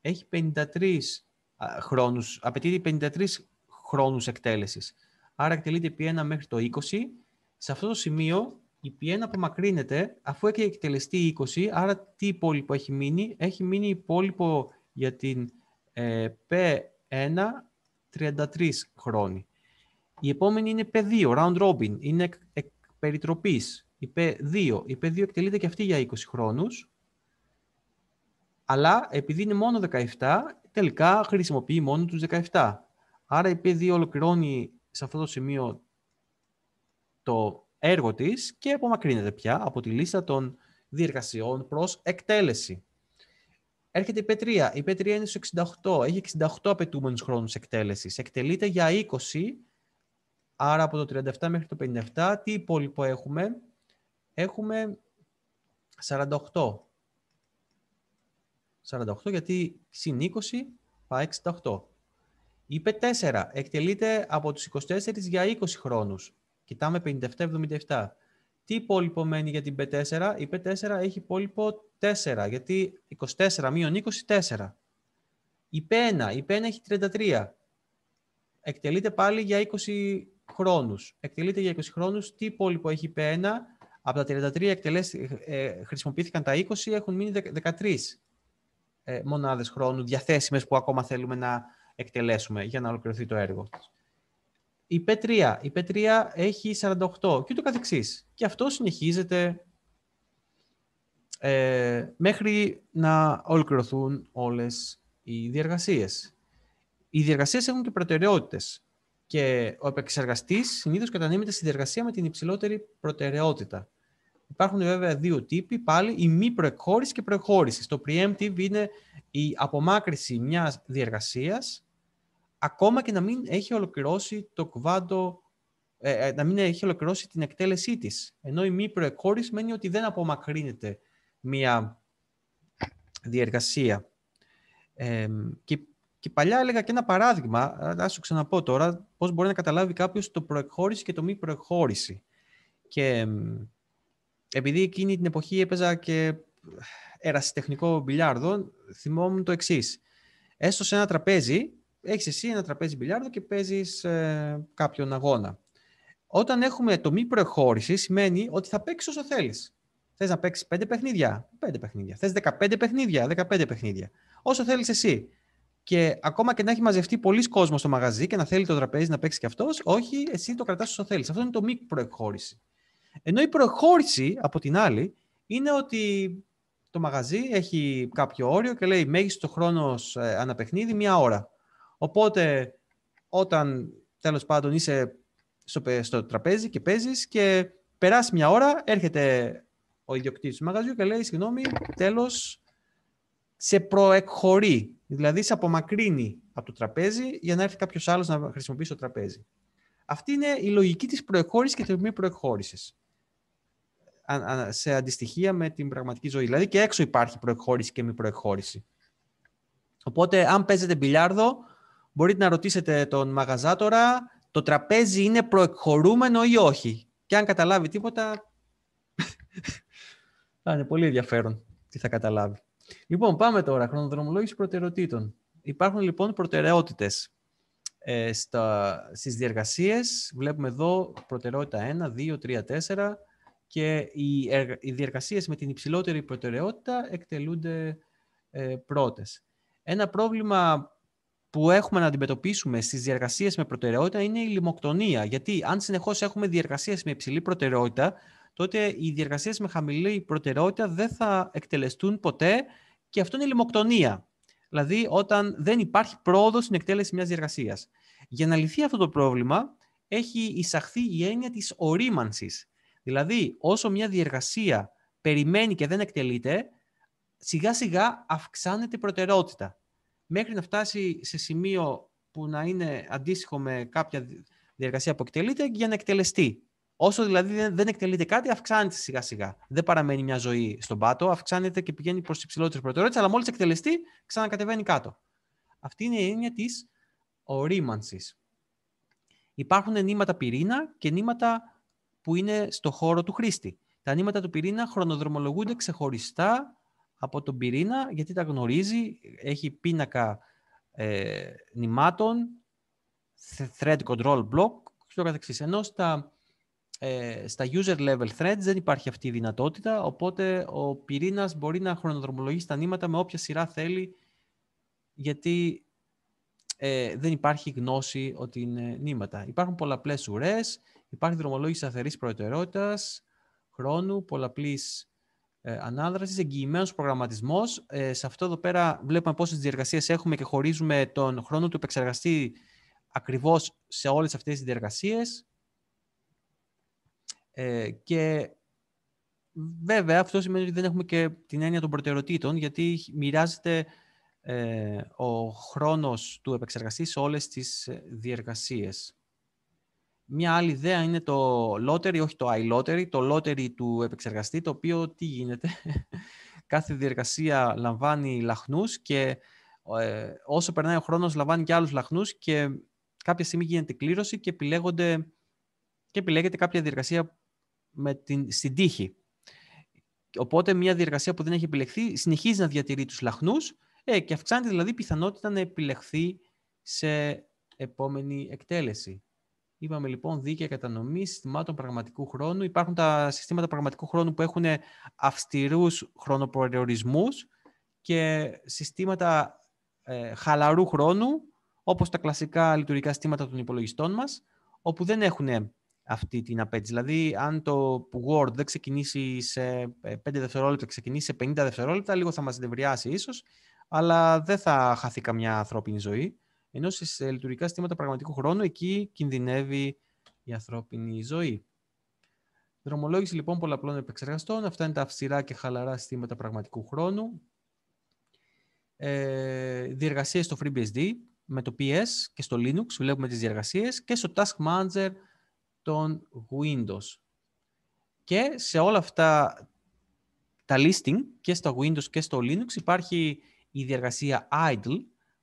έχει 53 χρόνους, απαιτείται 53 χρόνους εκτέλεσης άρα εκτελείται P1 μέχρι το 20. Σε αυτό το σημείο η π 1 απομακρύνεται, αφού έχει εκτελεστεί 20, άρα τι υπόλοιπο έχει μείνει. Έχει μείνει υπόλοιπο για την ε, P1 33 χρόνια. Η επόμενη είναι P2, round robin, είναι εκ, περιτροπής. Η P2, η P2 εκτελείται και αυτή για 20 χρόνους, αλλά επειδή είναι μόνο 17, τελικά χρησιμοποιεί μόνο τους 17. Άρα η π 2 ολοκληρώνει σε αυτό το σημείο το έργο της και απομακρύνεται πια από τη λίστα των διεργασιών προς εκτέλεση. Έρχεται η ΠΕΤΡΙΑ. Η ΠΕΤΡΙΑ είναι στο 68. Έχει 68 απαιτούμενους χρόνους εκτέλεσης. Εκτελείται για 20, άρα από το 37 μέχρι το 57. Τι υπόλοιπο έχουμε. Έχουμε 48. 48 γιατί συν 20 πάει 68. Είπε 4. Εκτελείται από τους 24 για 20 χρόνους. Κοιτάμε 57-77. Τι υπόλοιπο μένει για την P4. Η P4 έχει υπόλοιπο 4, γιατί 24 μείον 20, 4. Η P1, η P1 έχει 33. Εκτελείται πάλι για 20 χρόνους. Εκτελείται για 20 χρόνους. Τι υπόλοιπο έχει η P1. Από τα 33 εκτελές ε, χρησιμοποιήθηκαν τα 20, έχουν μείνει 13 ε, μονάδες χρόνου διαθέσιμες που ακόμα θέλουμε να εκτελέσουμε για να ολοκληρωθεί το έργο. Η P3, η P3 έχει 48 και ούτω καθεξής. Και αυτό συνεχίζεται ε, μέχρι να ολοκληρωθούν όλες οι διεργασίες. Οι διεργασίες έχουν και προτεραιότητες και ο επεξεργαστής συνήθως κατανέμεται στη διεργασία με την υψηλότερη προτεραιότητα. Υπάρχουν βέβαια δύο τύποι, πάλι η μη προεκχώρηση και προεκχώρηση. Το preemptive είναι η απομάκρυση μιας διεργασίας ακόμα και να μην έχει ολοκληρώσει το κουβάντο, ε, ε, να μην έχει ολοκληρώσει την εκτέλεσή της. Ενώ η μη προεκόρη σημαίνει ότι δεν απομακρύνεται μία διεργασία. και, παλιά έλεγα και ένα παράδειγμα, να σου ξαναπώ τώρα, πώς μπορεί να καταλάβει κάποιος το προεκχώρηση και το μη προεκχώρηση. Και επειδή εκείνη την εποχή έπαιζα και ερασιτεχνικό μπιλιάρδο, θυμόμουν το εξής. Έστω σε ένα τραπέζι έχεις εσύ ένα τραπέζι μπιλιάρδο και παίζεις ε, κάποιον αγώνα. Όταν έχουμε το μη προχώρηση, σημαίνει ότι θα παίξεις όσο θέλεις. Θες να παίξεις 5 παιχνίδια, 5 παιχνίδια. Θες 15 παιχνίδια, 15 παιχνίδια. Όσο θέλεις εσύ. Και ακόμα και να έχει μαζευτεί πολλοί κόσμος στο μαγαζί και να θέλει το τραπέζι να παίξει κι αυτός, όχι, εσύ το κρατάς όσο θέλεις. Αυτό είναι το μη προχώρηση. Ενώ η προχώρηση, από την άλλη, είναι ότι το μαγαζί έχει κάποιο όριο και λέει μέγιστο χρόνος ε, παιχνίδι μία ώρα. Οπότε όταν τέλος πάντων είσαι στο, τραπέζι και παίζεις και περάσει μια ώρα, έρχεται ο ιδιοκτήτης του μαγαζιού και λέει συγγνώμη, τέλος σε προεκχωρεί, δηλαδή σε απομακρύνει από το τραπέζι για να έρθει κάποιος άλλος να χρησιμοποιήσει το τραπέζι. Αυτή είναι η λογική της προεκχώρησης και της μη προεκχώρησης σε αντιστοιχεία με την πραγματική ζωή. Δηλαδή και έξω υπάρχει προεκχώρηση και μη προεκχώρηση. Οπότε αν παίζετε μπιλιάρδο, μπορείτε να ρωτήσετε τον μαγαζάτορα το τραπέζι είναι προεκχωρούμενο ή όχι. Και αν καταλάβει τίποτα, <laughs> θα είναι πολύ ενδιαφέρον τι θα καταλάβει. Λοιπόν, πάμε τώρα. Χρονοδρομολόγηση προτεραιοτήτων. Υπάρχουν λοιπόν προτεραιότητες ε, στα, στις διεργασίες. Βλέπουμε εδώ προτεραιότητα 1, 2, 3, 4 και οι, εργα... οι διεργασίες με την υψηλότερη προτεραιότητα εκτελούνται ε, πρώτες. Ένα πρόβλημα που έχουμε να αντιμετωπίσουμε στις διεργασίες με προτεραιότητα είναι η λιμοκτονία. Γιατί αν συνεχώς έχουμε διεργασίες με υψηλή προτεραιότητα, τότε οι διεργασίες με χαμηλή προτεραιότητα δεν θα εκτελεστούν ποτέ και αυτό είναι η λιμοκτονία. Δηλαδή, όταν δεν υπάρχει πρόοδος στην εκτέλεση μιας διεργασίας. Για να λυθεί αυτό το πρόβλημα, έχει εισαχθεί η έννοια της ορίμανσης. Δηλαδή, όσο μια διεργασία περιμένει και δεν εκτελείται, σιγά σιγά αυξάνεται η προτεραιότητα μέχρι να φτάσει σε σημείο που να είναι αντίστοιχο με κάποια διαδικασία που εκτελείται για να εκτελεστεί. Όσο δηλαδή δεν εκτελείται κάτι, αυξάνεται σιγά σιγά. Δεν παραμένει μια ζωή στον πάτο, αυξάνεται και πηγαίνει προς υψηλότερες προτεραιότητες, αλλά μόλις εκτελεστεί, ξανακατεβαίνει κάτω. Αυτή είναι η έννοια της ορίμανσης. Υπάρχουν νήματα πυρήνα και νήματα που είναι στο χώρο του χρήστη. Τα νήματα του πυρήνα χρονοδρομολογούνται ξεχωριστά από τον πυρήνα, γιατί τα γνωρίζει, έχει πίνακα ε, νημάτων, thread control block κ.ο.κ. Ενώ στα, ε, στα user level threads δεν υπάρχει αυτή η δυνατότητα, οπότε ο πυρήνας μπορεί να χρονοδρομολογήσει τα νήματα με όποια σειρά θέλει, γιατί ε, δεν υπάρχει γνώση ότι είναι νήματα. Υπάρχουν πολλαπλές ουρές, υπάρχει δρομολόγηση αθερής προτεραιότητας, χρόνου, πολλαπλής Ανάδραση, ε, ανάδρασης, προγραμματισμός. Ε, σε αυτό εδώ πέρα βλέπουμε πόσες διεργασίες έχουμε και χωρίζουμε τον χρόνο του επεξεργαστή ακριβώς σε όλες αυτές τις διεργασίες. Ε, και βέβαια αυτό σημαίνει ότι δεν έχουμε και την έννοια των προτεραιοτήτων γιατί μοιράζεται ε, ο χρόνος του επεξεργαστή σε όλες τις διεργασίες. Μια άλλη ιδέα είναι το lottery, όχι το iLottery, το lottery του επεξεργαστή, το οποίο τι γίνεται. <laughs> Κάθε διεργασία λαμβάνει λαχνούς και ε, όσο περνάει ο χρόνος λαμβάνει και άλλους λαχνούς και κάποια στιγμή γίνεται κλήρωση και, επιλέγονται, και επιλέγεται κάποια διεργασία με την, στην τύχη. Οπότε μια διεργασία που δεν έχει επιλεχθεί συνεχίζει να διατηρεί τους λαχνούς ε, και αυξάνεται δηλαδή η πιθανότητα να επιλεχθεί σε επόμενη εκτέλεση. Είπαμε λοιπόν δίκαια κατανομής συστημάτων πραγματικού χρόνου. Υπάρχουν τα συστήματα πραγματικού χρόνου που έχουν αυστηρούς χρονοπροορισμού και συστήματα ε, χαλαρού χρόνου, όπως τα κλασικά λειτουργικά συστήματα των υπολογιστών μας, όπου δεν έχουν αυτή την απέτηση. Δηλαδή, αν το Word δεν ξεκινήσει σε 5 ε, δευτερόλεπτα, ξεκινήσει σε 50 δευτερόλεπτα, λίγο θα μας νευριάσει ίσως, αλλά δεν θα χαθεί καμιά ανθρώπινη ζωή. Ενώ σε λειτουργικά συστήματα πραγματικού χρόνου εκεί κινδυνεύει η ανθρώπινη ζωή. Δρομολόγηση λοιπόν πολλαπλών επεξεργαστών. Αυτά είναι τα αυστηρά και χαλαρά στήματα πραγματικού χρόνου. Ε, διεργασίες στο FreeBSD με το PS και στο Linux βλέπουμε τις διεργασίες και στο Task Manager των Windows. Και σε όλα αυτά τα listing και στο Windows και στο Linux υπάρχει η διεργασία idle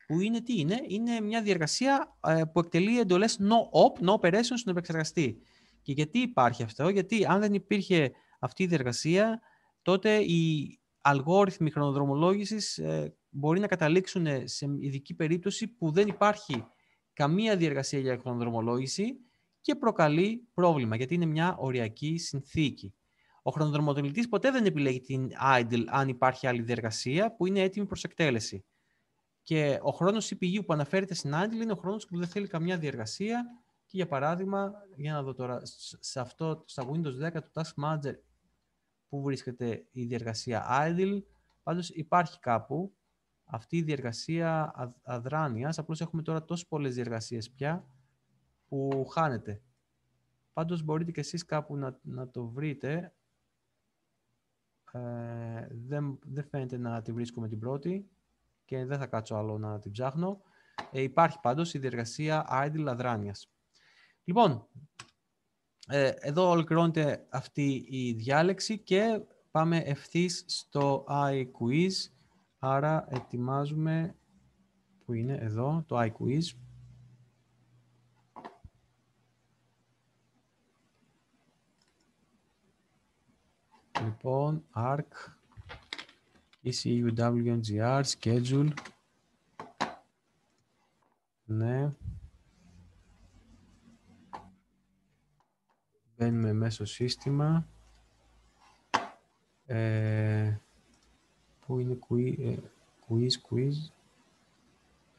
που είναι τι είναι, είναι μια διεργασία ε, που εκτελεί εντολές no-op, no-operation στον επεξεργαστή. Και γιατί υπάρχει αυτό, γιατί αν δεν υπήρχε αυτή η διεργασία, τότε οι αλγόριθμοι χρονοδρομολόγησης ε, μπορεί να καταλήξουν σε ειδική περίπτωση που δεν υπάρχει καμία διεργασία για χρονοδρομολόγηση και προκαλεί πρόβλημα, γιατί είναι μια οριακή συνθήκη. Ο χρονοδρομοτελητής ποτέ δεν επιλέγει την idle αν υπάρχει άλλη διεργασία που είναι έτοιμη προς εκτέλεση. Και ο χρόνος CPU που αναφέρεται στην Άγγλη είναι ο χρόνος που δεν θέλει καμιά διεργασία. Και για παράδειγμα, για να δω τώρα, σε αυτό, στα Windows 10 το Task Manager που βρίσκεται η διεργασία idle, πάντως υπάρχει κάπου αυτή η διεργασία αδράνειας, απλώς έχουμε τώρα τόσο πολλές διεργασίες πια που χάνεται. Πάντως μπορείτε και εσείς κάπου να, να το βρείτε. Ε, δεν, δεν φαίνεται να τη βρίσκουμε την πρώτη και δεν θα κάτσω άλλο να την ψάχνω. Ε, υπάρχει πάντως η διεργασία idle λαδράνιας. Λοιπόν, ε, εδώ ολοκληρώνεται αυτή η διάλεξη και πάμε ευθύς στο iQuiz. Άρα ετοιμάζουμε, που είναι εδώ, το iQuiz. Λοιπόν, ARC, ECUWNGR, schedule. Ναι. Μπαίνουμε μέσω σύστημα. Ε, πού είναι quiz, quiz, quiz.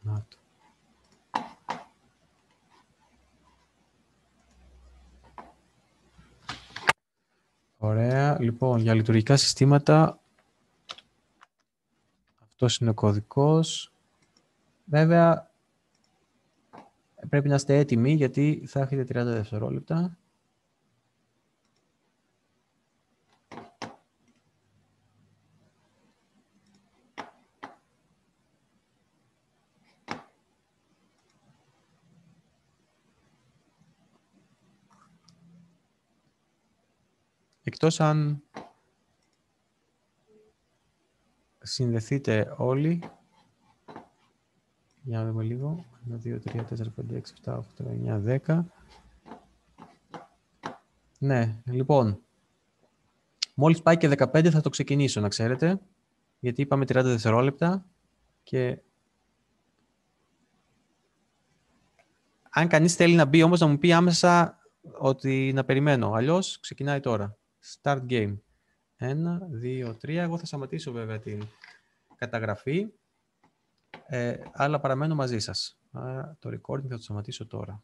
Να το. Ωραία. Λοιπόν, για λειτουργικά συστήματα το είναι ο κωδικός. Βέβαια, πρέπει να είστε έτοιμοι γιατί θα έχετε 30 δευτερόλεπτα. Εκτός αν συνδεθείτε όλοι. Για να δούμε λίγο. 1, 2, 3, 4, 5, 6, 7, 8, 9, 10. Ναι, λοιπόν. Μόλις πάει και 15 θα το ξεκινήσω, να ξέρετε. Γιατί είπαμε 30 δευτερόλεπτα και... Αν κανείς θέλει να μπει όμως να μου πει άμεσα ότι να περιμένω. Αλλιώς ξεκινάει τώρα. Start game. Ένα, δύο, τρία. Εγώ θα σταματήσω βέβαια την καταγραφή, ε, αλλά παραμένω μαζί σας. Άρα, το recording θα το σταματήσω τώρα.